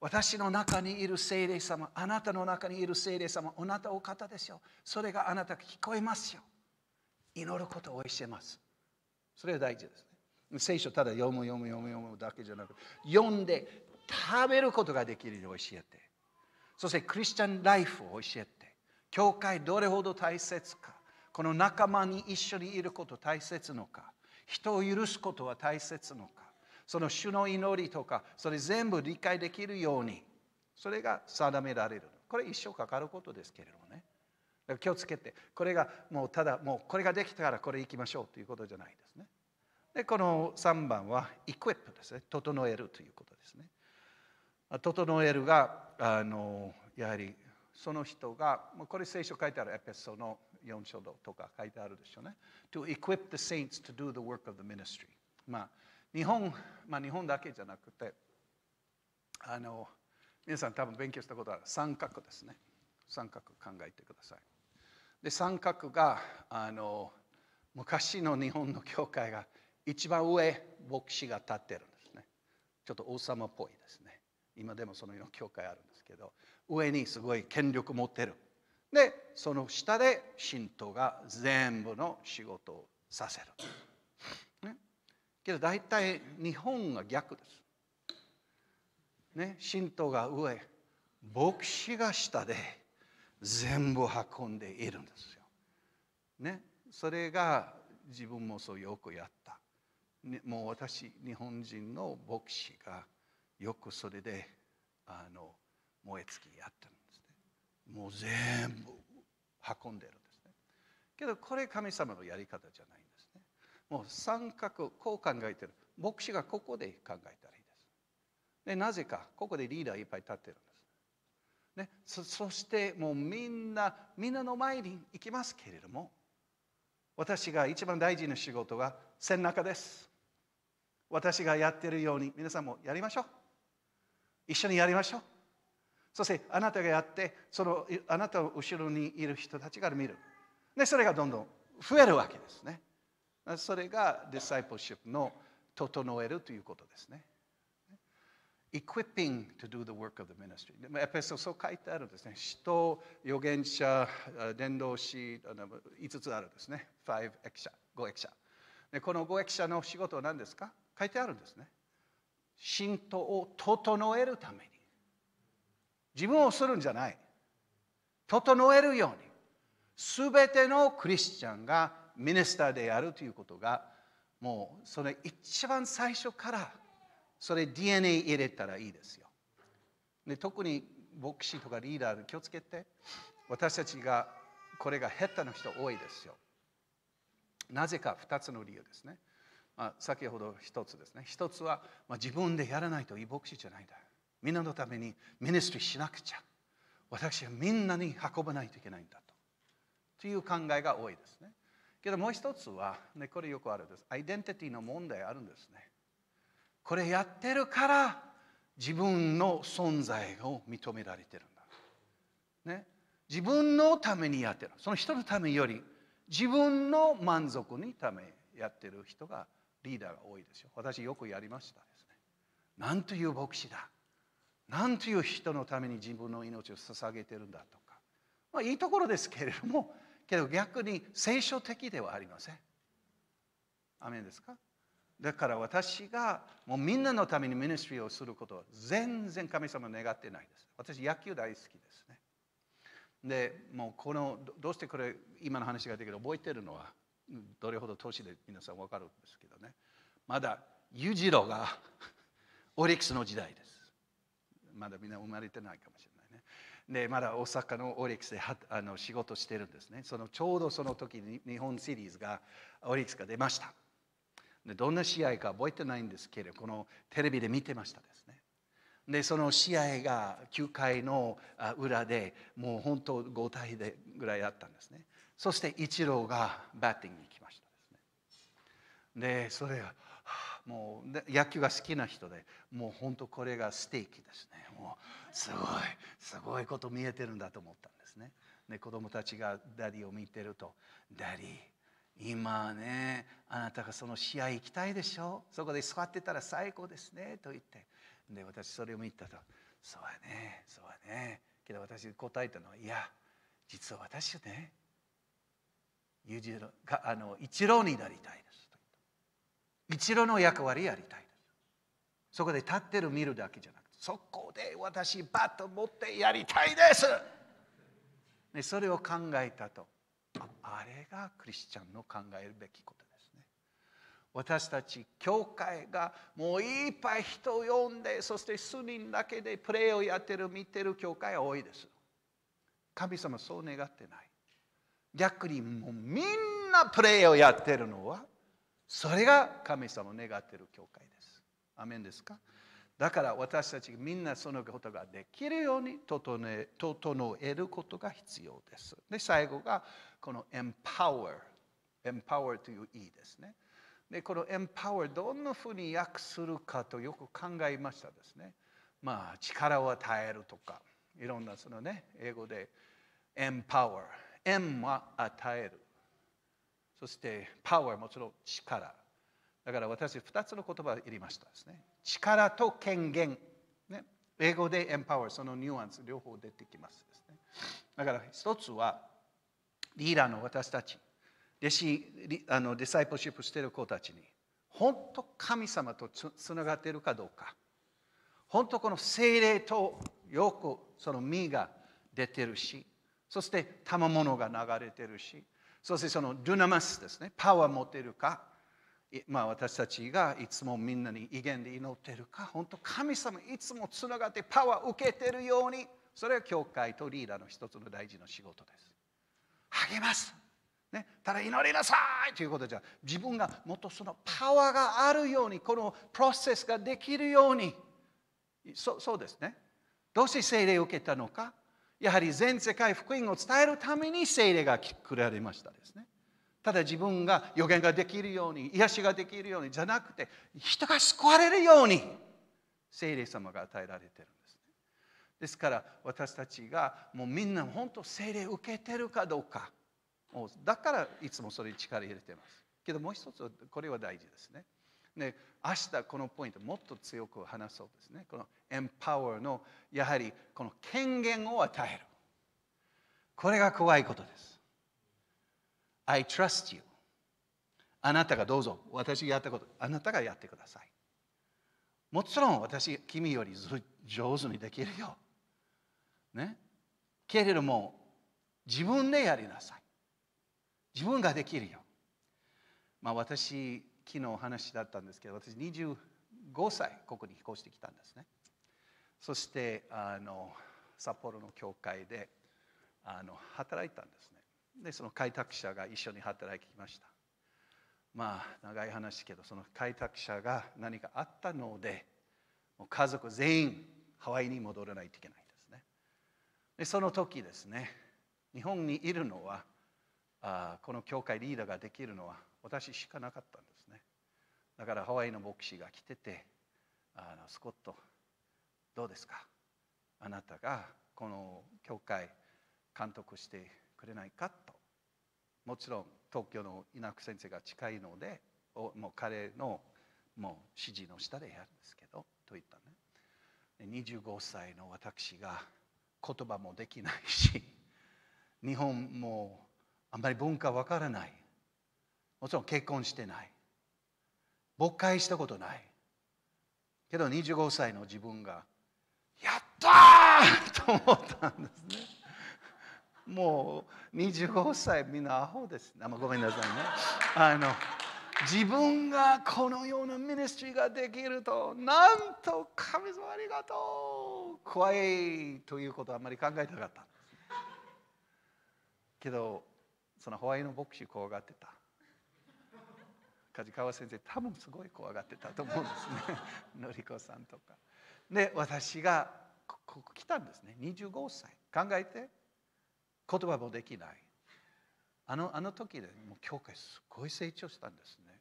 S1: 私の中にいる精霊様あなたの中にいる精霊様あなたお方ですよそれがあなた聞こえますよ祈ることを教えますそれが大事ですね聖書ただ読む読む読む読むだけじゃなく読んで食べることができるように教えてそしてクリスチャンライフを教えて教会どれほど大切かこの仲間に一緒にいること大切のか人を許すことは大切のかその主の祈りとか、それ全部理解できるように、それが定められる。これ一生かかることですけれどもね。だから気をつけて、これがもうただ、もうこれができたからこれ行きましょうということじゃないですね。で、この3番は、イクエップですね。整えるということですね。整えるが、あのやはりその人が、これ聖書書いてあるエペソの4章とか書いてあるでしょうね。To equip the saints to do the work of the ministry。まあ日本、まあ、日本だけじゃなくてあの皆さん多分勉強したことある三角ですね三角考えてくださいで三角があの昔の日本の教会が一番上牧師が立ってるんですねちょっと王様っぽいですね今でもそのような教会あるんですけど上にすごい権力持ってるでその下で神道が全部の仕事をさせるけど大体日本が逆です。ね、神道が上牧師が下で全部運んでいるんですよ。ね、それが自分もそうよくやった。ね、もう私日本人の牧師がよくそれであの燃え尽きやってるんですね。もう全部運んでるんですね。けどこれ神様のやり方じゃない。もう三角こう考えてる牧師がここで考えたらいいですでなぜかここでリーダーいっぱい立ってるんです、ね、そしてもうみんなみんなの前に行きますけれども私が一番大事な仕事が背中です私がやってるように皆さんもやりましょう一緒にやりましょうそしてあなたがやってそのあなたの後ろにいる人たちが見るでそれがどんどん増えるわけですねそれがディサイプルシップの整えるということですね。equipping to do the work of the ministry。エペソそう書いてあるんですね。使徒、預言者、伝道師、5つあるんですね。5役者、5役者。でこの5役者の仕事は何ですか書いてあるんですね。信徒を整えるために。自分をするんじゃない。整えるように。すべてのクリスチャンがミネスターであるということがもうそれ一番最初からそれ DNA 入れたらいいですよ。で特に牧師とかリーダー気をつけて私たちがこれが下手な人多いですよ。なぜか2つの理由ですね。まあ、先ほど1つですね。1つは、まあ、自分でやらないといい牧師じゃないんだ。みんなのためにミネストリーしなくちゃ。私はみんなに運ばないといけないんだと。という考えが多いですね。けどもう一つは、ね、これよくあるです。アイデンティティの問題あるんですね。これやってるから自分の存在を認められてるんだ。ね、自分のためにやってる。その人のためより自分の満足にためやってる人がリーダーが多いですよ。私よくやりましたですね。なんという牧師だ。なんという人のために自分の命を捧げてるんだとか。まあいいところですけれども。けど逆に聖書的ではありません。アメンですかだから私がもうみんなのためにミニストリーをすることは全然神様願ってないです。私野球大好きですね。でもうこのどうしてこれ今の話ができる覚えてるのはどれほど年で皆さん分かるんですけどねまだ裕次郎が [laughs] オリックスの時代です。まだみんな生まれてないかもしれない。でまだ大阪のオリックスであの仕事してるんですねそのちょうどその時に日本シリーズがオリックスが出ましたでどんな試合か覚えてないんですけれどこのテレビで見てましたですねでその試合が9回の裏でもう本当5対でぐらいだったんですねそしてイチローがバッティングに来ましたですねでそれはもう野球が好きな人でもう本当これがステーキですねもうすごいすごいこと見えてるんだと思ったんですねで子供たちがダディを見てると「ダディ今ねあなたがその試合行きたいでしょそこで座ってたら最高ですね」と言ってで私それを見たと「そうやねそうやね」けど私答えたのは「いや実は私ね裕次があの一郎になりたい」一度の役割やりたいそこで立ってる見るだけじゃなくてそこで私バッと持ってやりたいですでそれを考えたとあれがクリスチャンの考えるべきことですね私たち教会がもういっぱい人を呼んでそして数人だけでプレーをやってる見てる教会は多いです神様そう願ってない逆にもうみんなプレーをやってるのはそれが神様を願っている教会です。アメンですかだから私たちみんなそのことができるように整え整えることが必要です。で、最後がこの empower。empower という意味ですね。で、この empower どんなふうに訳するかとよく考えましたですね。まあ、力を与えるとか、いろんなそのね、英語で empower。M は与える。そしてパワーもちろん力だから私2つの言葉を入りましたですね力と権限、ね、英語でエンパワーそのニュアンス両方出てきますですねだから1つはリーダーの私たち弟子あのディサイプシップしている子たちに本当神様とつながっているかどうか本当この精霊とよくその身が出てるしそして賜物が流れてるしそしてそのドゥナマスですね、パワー持てるか、まあ、私たちがいつもみんなに威厳で祈ってるか、本当神様いつもつながってパワー受けてるように、それが教会とリーダーの一つの大事な仕事です。励ます。ね、ただ祈りなさいということじゃ自分がもっとそのパワーがあるようにこのプロセスができるようにそそうですねどうして聖霊を受けたのかやはり全世界福音を伝えるために聖霊が来られましたですね。ただ自分が予言ができるように癒しができるようにじゃなくて人が救われるように聖霊様が与えられてるんですね。ですから私たちがもうみんな本当聖霊受けてるかどうかだからいつもそれに力入れてます。けどもう一つこれは大事ですね。で明日このポイントもっと強く話そうですねこのエンパワーのやはりこの権限を与えるこれが怖いことです I trust you あなたがどうぞ私がやったことあなたがやってくださいもちろん私君より上手にできるよ、ね、けれども自分でやりなさい自分ができるよまあ私昨日話だったんですけど私25歳ここに引っ越してきたんですねそしてあの札幌の教会であの働いたんですねでその開拓者が一緒に働きましたまあ長い話けどその開拓者が何かあったのでもう家族全員ハワイに戻らないといけないんですねでその時ですね日本にいるのはあこの教会リーダーができるのは私しかなかったんですだからハワイの牧師が来ててあのスコットどうですかあなたがこの教会監督してくれないかともちろん東京の稲久先生が近いのでもう彼のもう指示の下でやるんですけどと言ったね25歳の私が言葉もできないし日本もあんまり文化わからないもちろん結婚してない勃開したことないけど25歳の自分が「やった [laughs] と思ったんですねもう25歳みんなアホですあごめんなさいねあの自分がこのようなミニストリーができるとなんと神様ありがとう怖いということはあまり考えたかったけどそのホワイの牧師怖がってた梶川先生多分すごい怖がってたと思うんですねのりこさんとか。で私がここ来たんですね25歳考えて言葉もできないあのあの時でもう教会すごい成長したんですね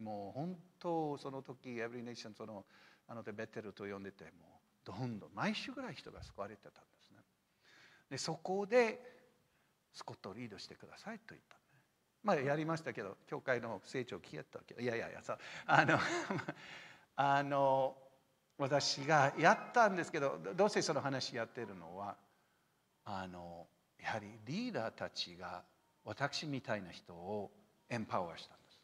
S1: もう本当その時エブリネーションそのあのベテルと呼んでてもうどんどん毎週ぐらい人が救われてたんですねでそこでスコットをリードしてくださいと言ったまあやりましたけど教会の成長を聞たわけいやいやいやさあの [laughs] あの私がやったんですけどどうせその話やってるのはあのやはりリーダーたちが私みたいな人をエンパワーしたんです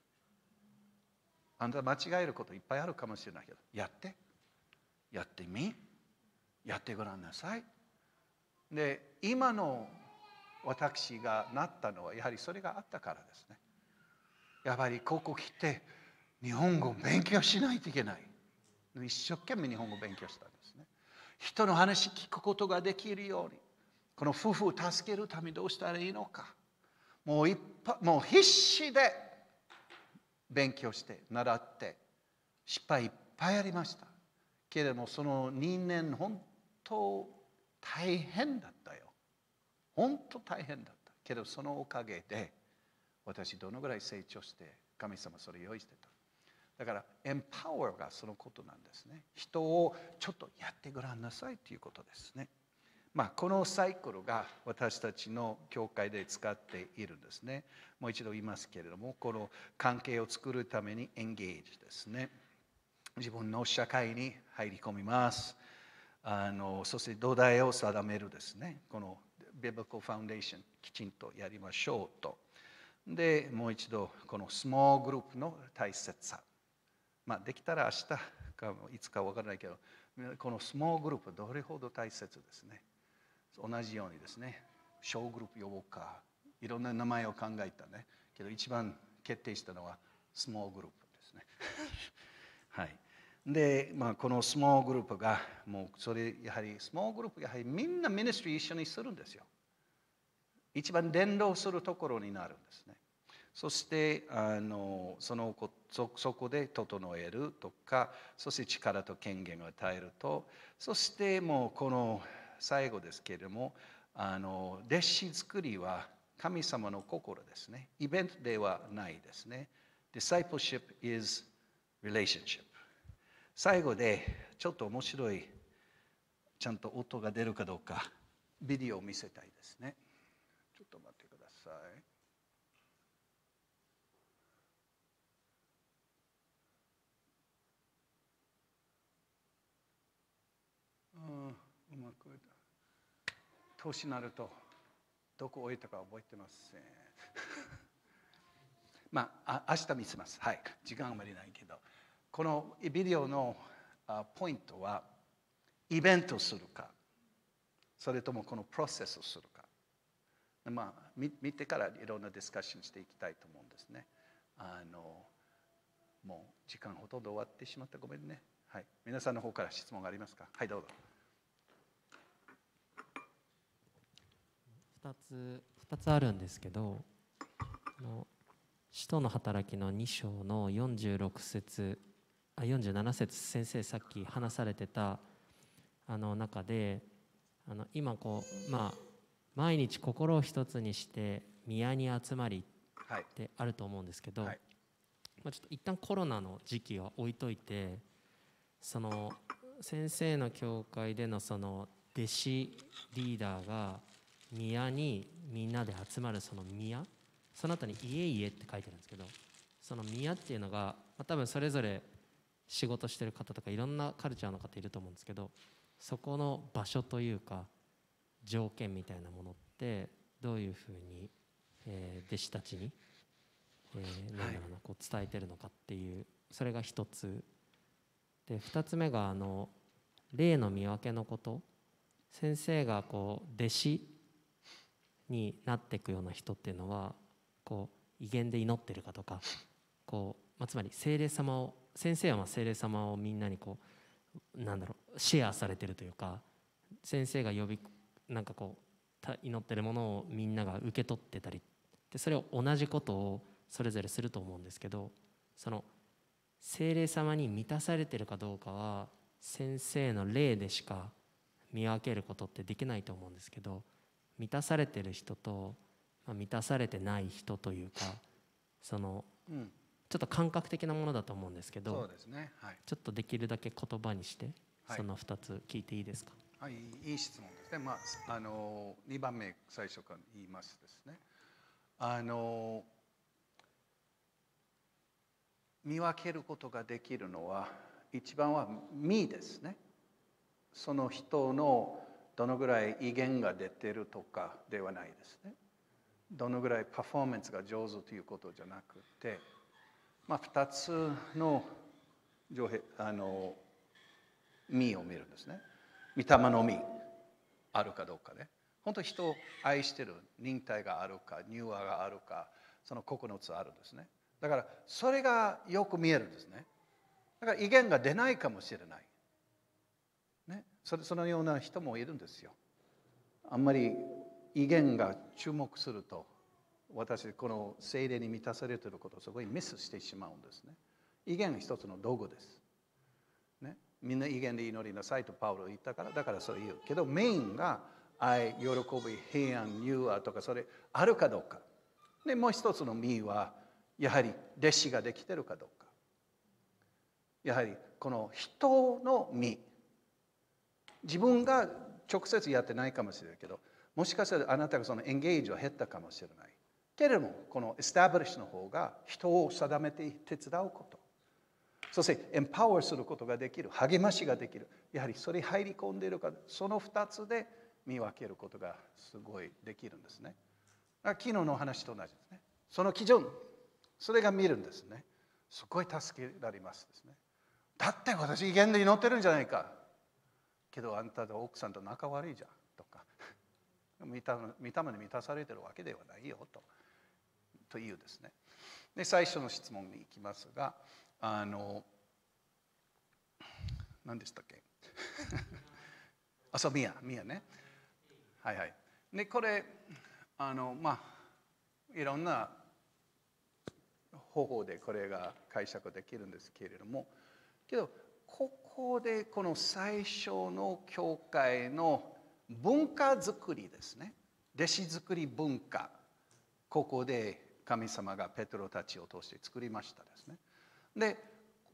S1: あんた間違えることいっぱいあるかもしれないけどやってやってみやってごらんなさいで今の私がなったのはやはりそれがあったからですねやはりここ来て日本語を勉強しないといけない一生懸命日本語を勉強したんですね人の話聞くことができるようにこの夫婦を助けるためどうしたらいいのかもういっぱもう必死で勉強して習って失敗いっぱいありましたけれどもその2年本当大変だっ本当大変だったけどそのおかげで私どのぐらい成長して神様それ用意してただからエンパワーがそのことなんですね人をちょっとやってごらんなさいということですねまあ、このサイクルが私たちの教会で使っているんですね。もう一度言いますけれども、この関係を作るためにエンゲージですね。自分の社会に入り込みます。あのそして土台を定めるですね。この b ブコファ c a l f o u きちんとやりましょうと。で、もう一度このスモーグループの大切さ。まあ、できたら明日かいつか分からないけど、このスモーグループどれほど大切ですね。同じようにですね、小グループ呼ぼうか、いろんな名前を考えたね。けど一番決定したのはスモーグループですね。[laughs] はい。で、まあ、このスモーグループがもうそれやはりスモーグループやはりみんなミニストリー一緒にするんですよ一番伝道するところになるんですねそしてあのそのそそこで整えるとかそして力と権限を与えるとそしてもうこの最後ですけれどもあの弟子作りは神様の心ですねイベントではないですね Discipleship is relationship 最後でちょっと面白いちゃんと音が出るかどうかビデオを見せたいですねちょっと待ってくださいうまく年なるとどこ置いたか覚えてません [laughs] まああ明日見せますはい時間あまりないけど。このビデオのポイントはイベントするかそれともこのプロセスをするかまあ見てからいろんなディスカッションしていきたいと思うんですねあのもう時間ほとんど終わってしまったごめんねはい皆さんの方から質問がありますかはいどうぞ
S2: 2つ ,2 つあるんですけど「使徒の働き」の2章の46節あ47節先生さっき話されてたあの中であの今こうまあ毎日心を一つにして宮に集まりってあると思うんですけど、はい、まあ、ちょっと一旦コロナの時期は置いといてその先生の教会でのその弟子リーダーが宮にみんなで集まるその宮その後に「家々」って書いてるんですけどその宮っていうのが、まあ、多分それぞれ仕事してる方とかいろんなカルチャーの方いると思うんですけどそこの場所というか条件みたいなものってどういうふうに、えー、弟子たちに、えなんだろうこう伝えてるのかっていうそれが一つで二つ目があの例の見分けのこと先生がこう弟子になっていくような人っていうのはこう威厳で祈ってるかとかこうまあ、つまり精霊様を先生はま精霊様をみんなにこうなんだろうシェアされてるというか先生が呼びなんかこう祈ってるものをみんなが受け取ってたりでそれを同じことをそれぞれすると思うんですけどその精霊様に満たされてるかどうかは先生の霊でしか見分けることってできないと思うんですけど満たされてる人と、ま満たされてない人というかその、ちょっと感覚的なものだと思うんですけどそうですね、はい、ちょっとできるだけ言葉にして、その2つ聞いていいですか、
S1: はい、いい質問ですね、まあ、あの2番目最初から言いますですねあの見分けることができるのは一番は「み」ですねその人のどのぐらい威厳が出てるとかではないですねどのぐらいパフォーマンスが上手ということじゃなくてまあ、2つの上あの身を見るんですね御霊の身あるかどうかね本当人を愛してる忍耐があるか乳和があるかその9つあるんですねだからそれがよく見えるんですねだから威厳が出ないかもしれない、ね、それそのような人もいるんですよあんまり威厳が注目すると私この精霊に満たされていることをそこミスしてしまうんですね威厳一つの道具です、ね、みんな威厳で祈りなさいとパウロ言ったからだからそう言うけどメインが愛喜び平安融和とかそれあるかどうかでもう一つのみ」はやはり弟子ができてるかどうかやはりこの人のみ」自分が直接やってないかもしれないけどもしかしたらあなたがそのエンゲージを減ったかもしれないけれどもこのエスタブリッシュの方が人を定めて手伝うことそしてエンパワーすることができる励ましができるやはりそれ入り込んでいるかその2つで見分けることがすごいできるんですね昨日の話と同じですねその基準それが見るんですねすごい助けられますですねだって私威厳で祈ってるんじゃないかけどあんたと奥さんと仲悪いじゃんとか見た目で満たされてるわけではないよとというですねで最初の質問に行きますがあの何でしたっけ [laughs] あそう宮宮ねはいはいでこれあのまあいろんな方法でこれが解釈できるんですけれどもけどここでこの最初の教会の文化づくりですね弟子づくり文化ここで神様がペトロたちを通して作りましたですね。で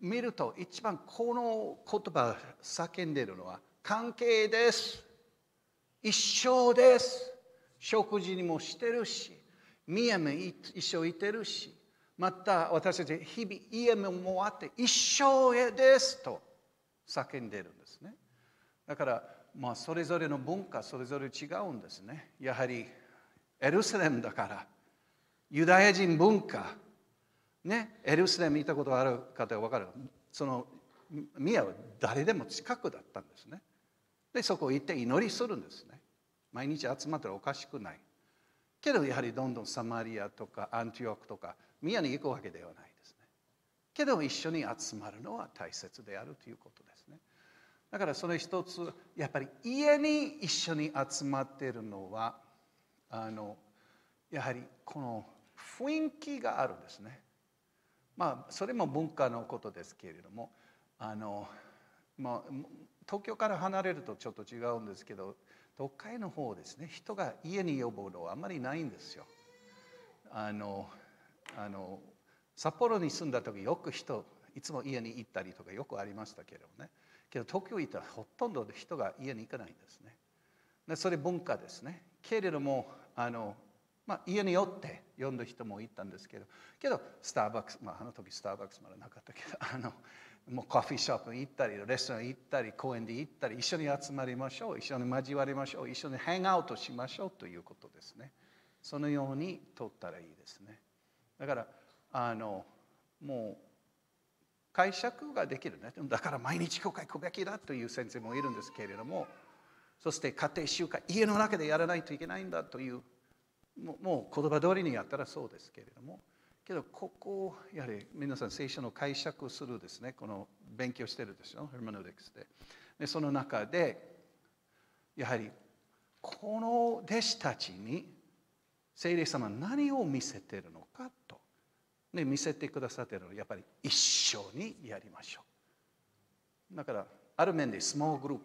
S1: 見ると一番この言葉叫んでいるのは関係です一生です食事にもしてるし宮も一生いてるしまた私たち日々家もあって一生へですと叫んでいるんですねだからまあそれぞれの文化それぞれ違うんですねやはりエルサレムだからユダヤ人文化ねエルスレムにいたことある方は分かるその宮は誰でも近くだったんですねでそこ行って祈りするんですね毎日集まったらおかしくないけどやはりどんどんサマリアとかアンティオクとか宮に行くわけではないですねけど一緒に集まるのは大切であるということですねだからそれ一つやっぱり家に一緒に集まっているのはあのやはりこの雰囲気があるんですね。まあそれも文化のことですけれどもあの、まあ、東京から離れるとちょっと違うんですけど都会の方ですね人が家に呼ぶのはあまりないんですよ。あのあの札幌に住んだ時よく人いつも家に行ったりとかよくありましたけれどもねけど東京行ったらほとんど人が家に行かないんですね。それ文化ですねけれどもあのまあ、家によって読んだ人もいたんですけどけどスターバックス、まあ、あの時スターバックスまだなかったけどあのもうコーヒーショップに行ったりレストラン行ったり公園で行ったり一緒に集まりましょう一緒に交わりましょう一緒にハンアウトしましょうということですねそのように取ったらいいですねだからあのもう解釈ができるねだから毎日教会行くべきだという先生もいるんですけれどもそして家庭集会家の中でやらないといけないんだというもう言葉通りにやったらそうですけれどもけどここをやはり皆さん聖書の解釈するですねこの勉強してるでしょヘルマノディクスででその中でやはりこの弟子たちに聖霊様何を見せてるのかと、ね、見せてくださってるのやっぱり一緒にやりましょうだからある面でスモーグループ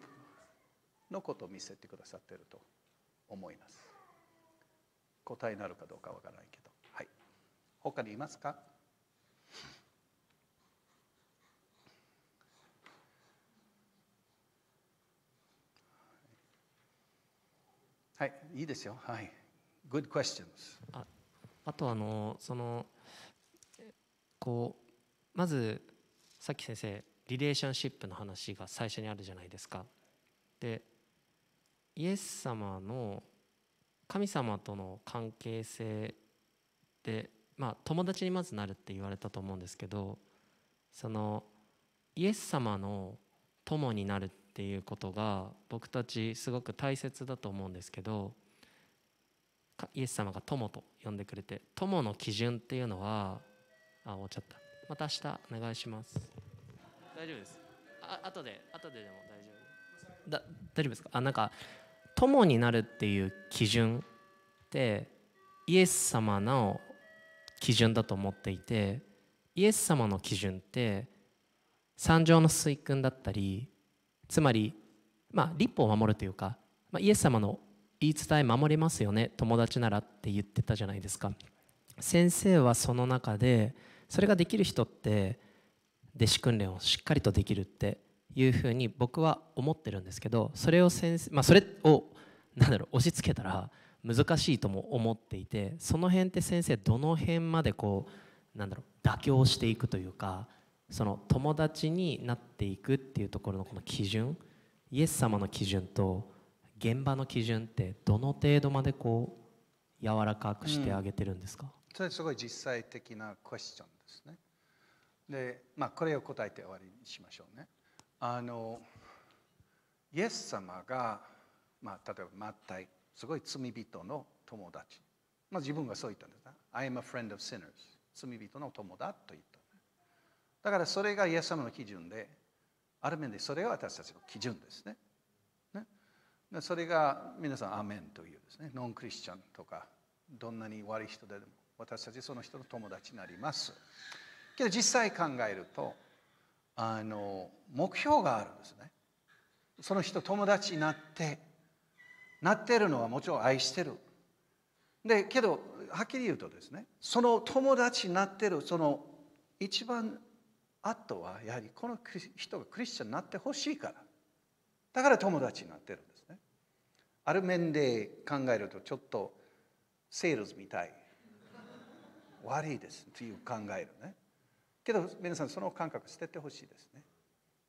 S1: のことを見せてくださってると思います答えになるかどうかわからないけど、はい、他にいますかはい、いいですよ。はい。Good questions.
S2: ああとあのそのこうまずさっき先生リレーションシップの話が最初にあるじゃないですか。でイエス様の神様との関係性で、まあ、友達にまずなるって言われたと思うんですけどそのイエス様の友になるっていうことが僕たちすごく大切だと思うんですけどイエス様が友と呼んでくれて友の基準っていうのはあ終わっちゃったまた明日お願いします大丈夫ですあ後で後ででも大丈夫だ大丈夫ですかあなんか友になるっていう基準ってイエス様の基準だと思っていてイエス様の基準って三条の水訓だったりつまりまあ立法を守るというか、まあ、イエス様の言い伝え守りますよね友達ならって言ってたじゃないですか先生はその中でそれができる人って弟子訓練をしっかりとできるっていうふうに僕は思ってるんですけどそれを先生、まあ、それをなんだろう押し付けたら難しいとも思っていてその辺って先生どの辺までこうなんだろう妥協していくというかその友達になっていくっていうところのこの基準イエス様の基準と現場の基準ってどの程度までこう柔らかくしてあげてるんですか、うん、
S1: それすごい実際的なクエスチョンですね。でまあこれを答えて終わりにしましょうね。あのイエス様が、まあ、例えばマッタイすごい罪人の友達、まあ、自分がそう言ったんです I am a friend of sinners」罪人の友だと言っただからそれがイエス様の基準である面でそれが私たちの基準ですねねそれが皆さん「アメン」というですねノンクリスチャンとかどんなに悪い人でも私たちその人の友達になりますけど実際考えるとあの目標があるんですねその人友達になってなってるのはもちろん愛してるでけどはっきり言うとですねその友達になってるその一番あとはやはりこの人がクリスチャンになってほしいからだから友達になってるんですねある面で考えるとちょっとセールスみたい悪いですっていう考えるねけど皆さんその感覚捨ててほしいですね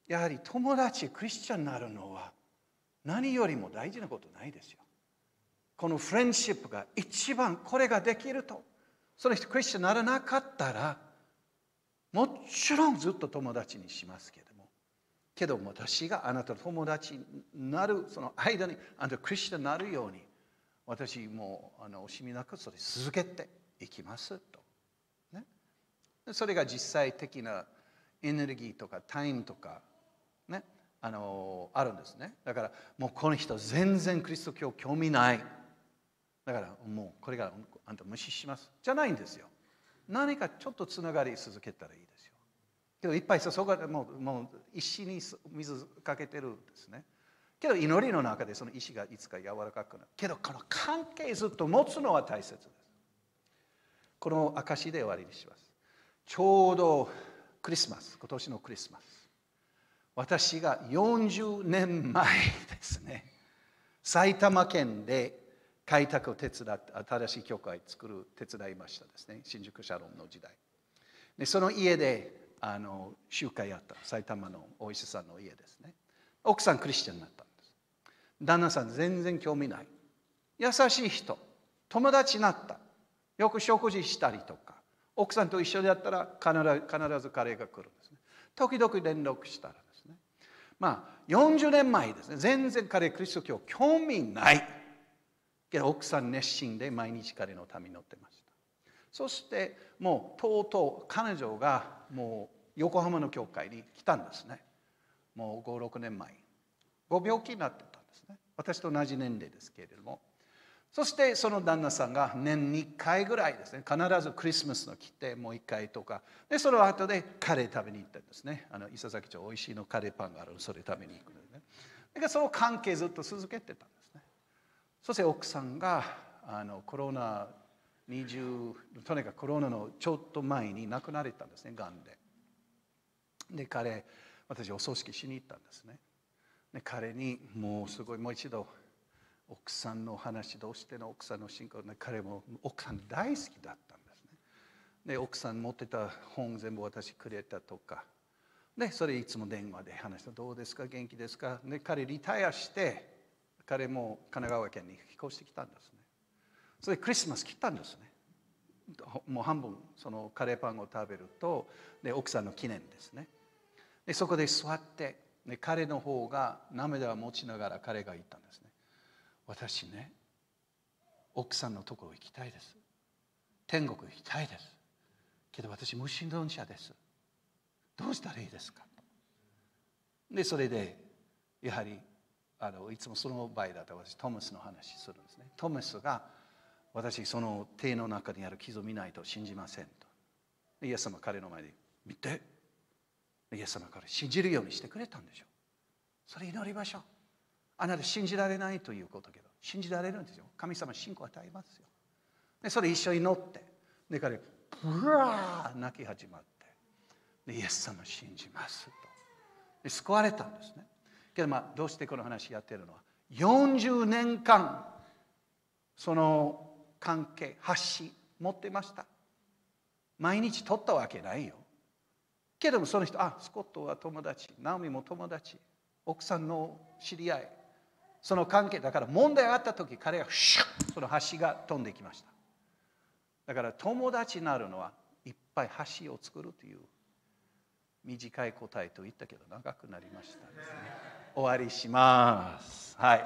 S1: やはり友達クリスチャンになるのは何よりも大事なことないですよこのフレンシップが一番これができるとその人クリスチャンにならなかったらもちろんずっと友達にしますけどもけども私があなたの友達になるその間にあなたクリスチャンになるように私もあの惜しみなくそれ続けていきますとそれが実際的なエネルギーとかタイムとか、ね、あのあるんですねだからもうこの人全然クリスト教興味ないだからもうこれがあんた無視しますじゃないんですよ何かちょっとつながり続けたらいいですよけどいっぱいこがれもうもう石に水かけてるんですねけど祈りの中でその石がいつか柔らかくなるけどこの関係ずっと持つのは大切ですこの証で終わりにしますちょうどクリスマス今年のクリスマス私が40年前ですね埼玉県で開拓を手伝って新しい教会作る手伝いましたですね新宿シャロンの時代でその家であの集会やった埼玉のお医者さんの家ですね奥さんクリスチャンになったんです旦那さん全然興味ない優しい人友達になったよく食事したりとか奥さんと一緒だったら必ず彼が来るんですね時々連絡したらですねまあ40年前ですね全然彼クリスト教興味ないけど奥さん熱心で毎日彼のために乗ってましたそしてもうとうとう彼女がもう横浜の教会に来たんですねもう56年前ご病気になってたんですね私と同じ年齢ですけれどもそしてその旦那さんが年に1回ぐらいですね必ずクリスマスの来てもう1回とかでその後でカレー食べに行ったんですねあの伊佐崎町おいしいのカレーパンがあるそれ食べに行くのでねだからその関係ずっと続けてたんですねそして奥さんがあのコロナ20とにかくコロナのちょっと前に亡くなれたんですねがんでで彼私お葬式しに行ったんですねで彼にもうすごいもう一度奥さんの話どうしての奥さんの信仰で彼も奥さん大好きだったんですね。で奥さん持ってた本全部私くれたとかでそれいつも電話で話した「どうですか元気ですか?」で彼リタイアして彼も神奈川県に飛行してきたんですね。それクリスマス来たんですね。もう半分そのカレーパンを食べるとで奥さんの記念ですね。でそこで座ってで彼の方が涙を持ちながら彼が言ったんですね。私ね奥さんのところ行きたいです天国行きたいですけど私無神論者ですどうしたらいいですかでそれでやはりあのいつもその場合だと私トムスの話するんですねトムスが私その手の中にある傷を見ないと信じませんとイエス様彼の前で見てイエス様から信じるようにしてくれたんでしょうそれ祈りましょうあなた信じられないということけど信じられるんですよ神様信仰を与えますよでそれ一緒に乗ってで彼ブワー泣き始まってでイエス様信じますとで救われたんですねけどまあどうしてこの話やってるのは40年間その関係発信持ってました毎日取ったわけないよけどもその人あスコットは友達ナオミも友達奥さんの知り合いその関係だから問題があった時彼がシュッその橋が飛んできましただから友達になるのはいっぱい橋を作るという短い答えと言ったけど長くなりましたですね終わりしますはい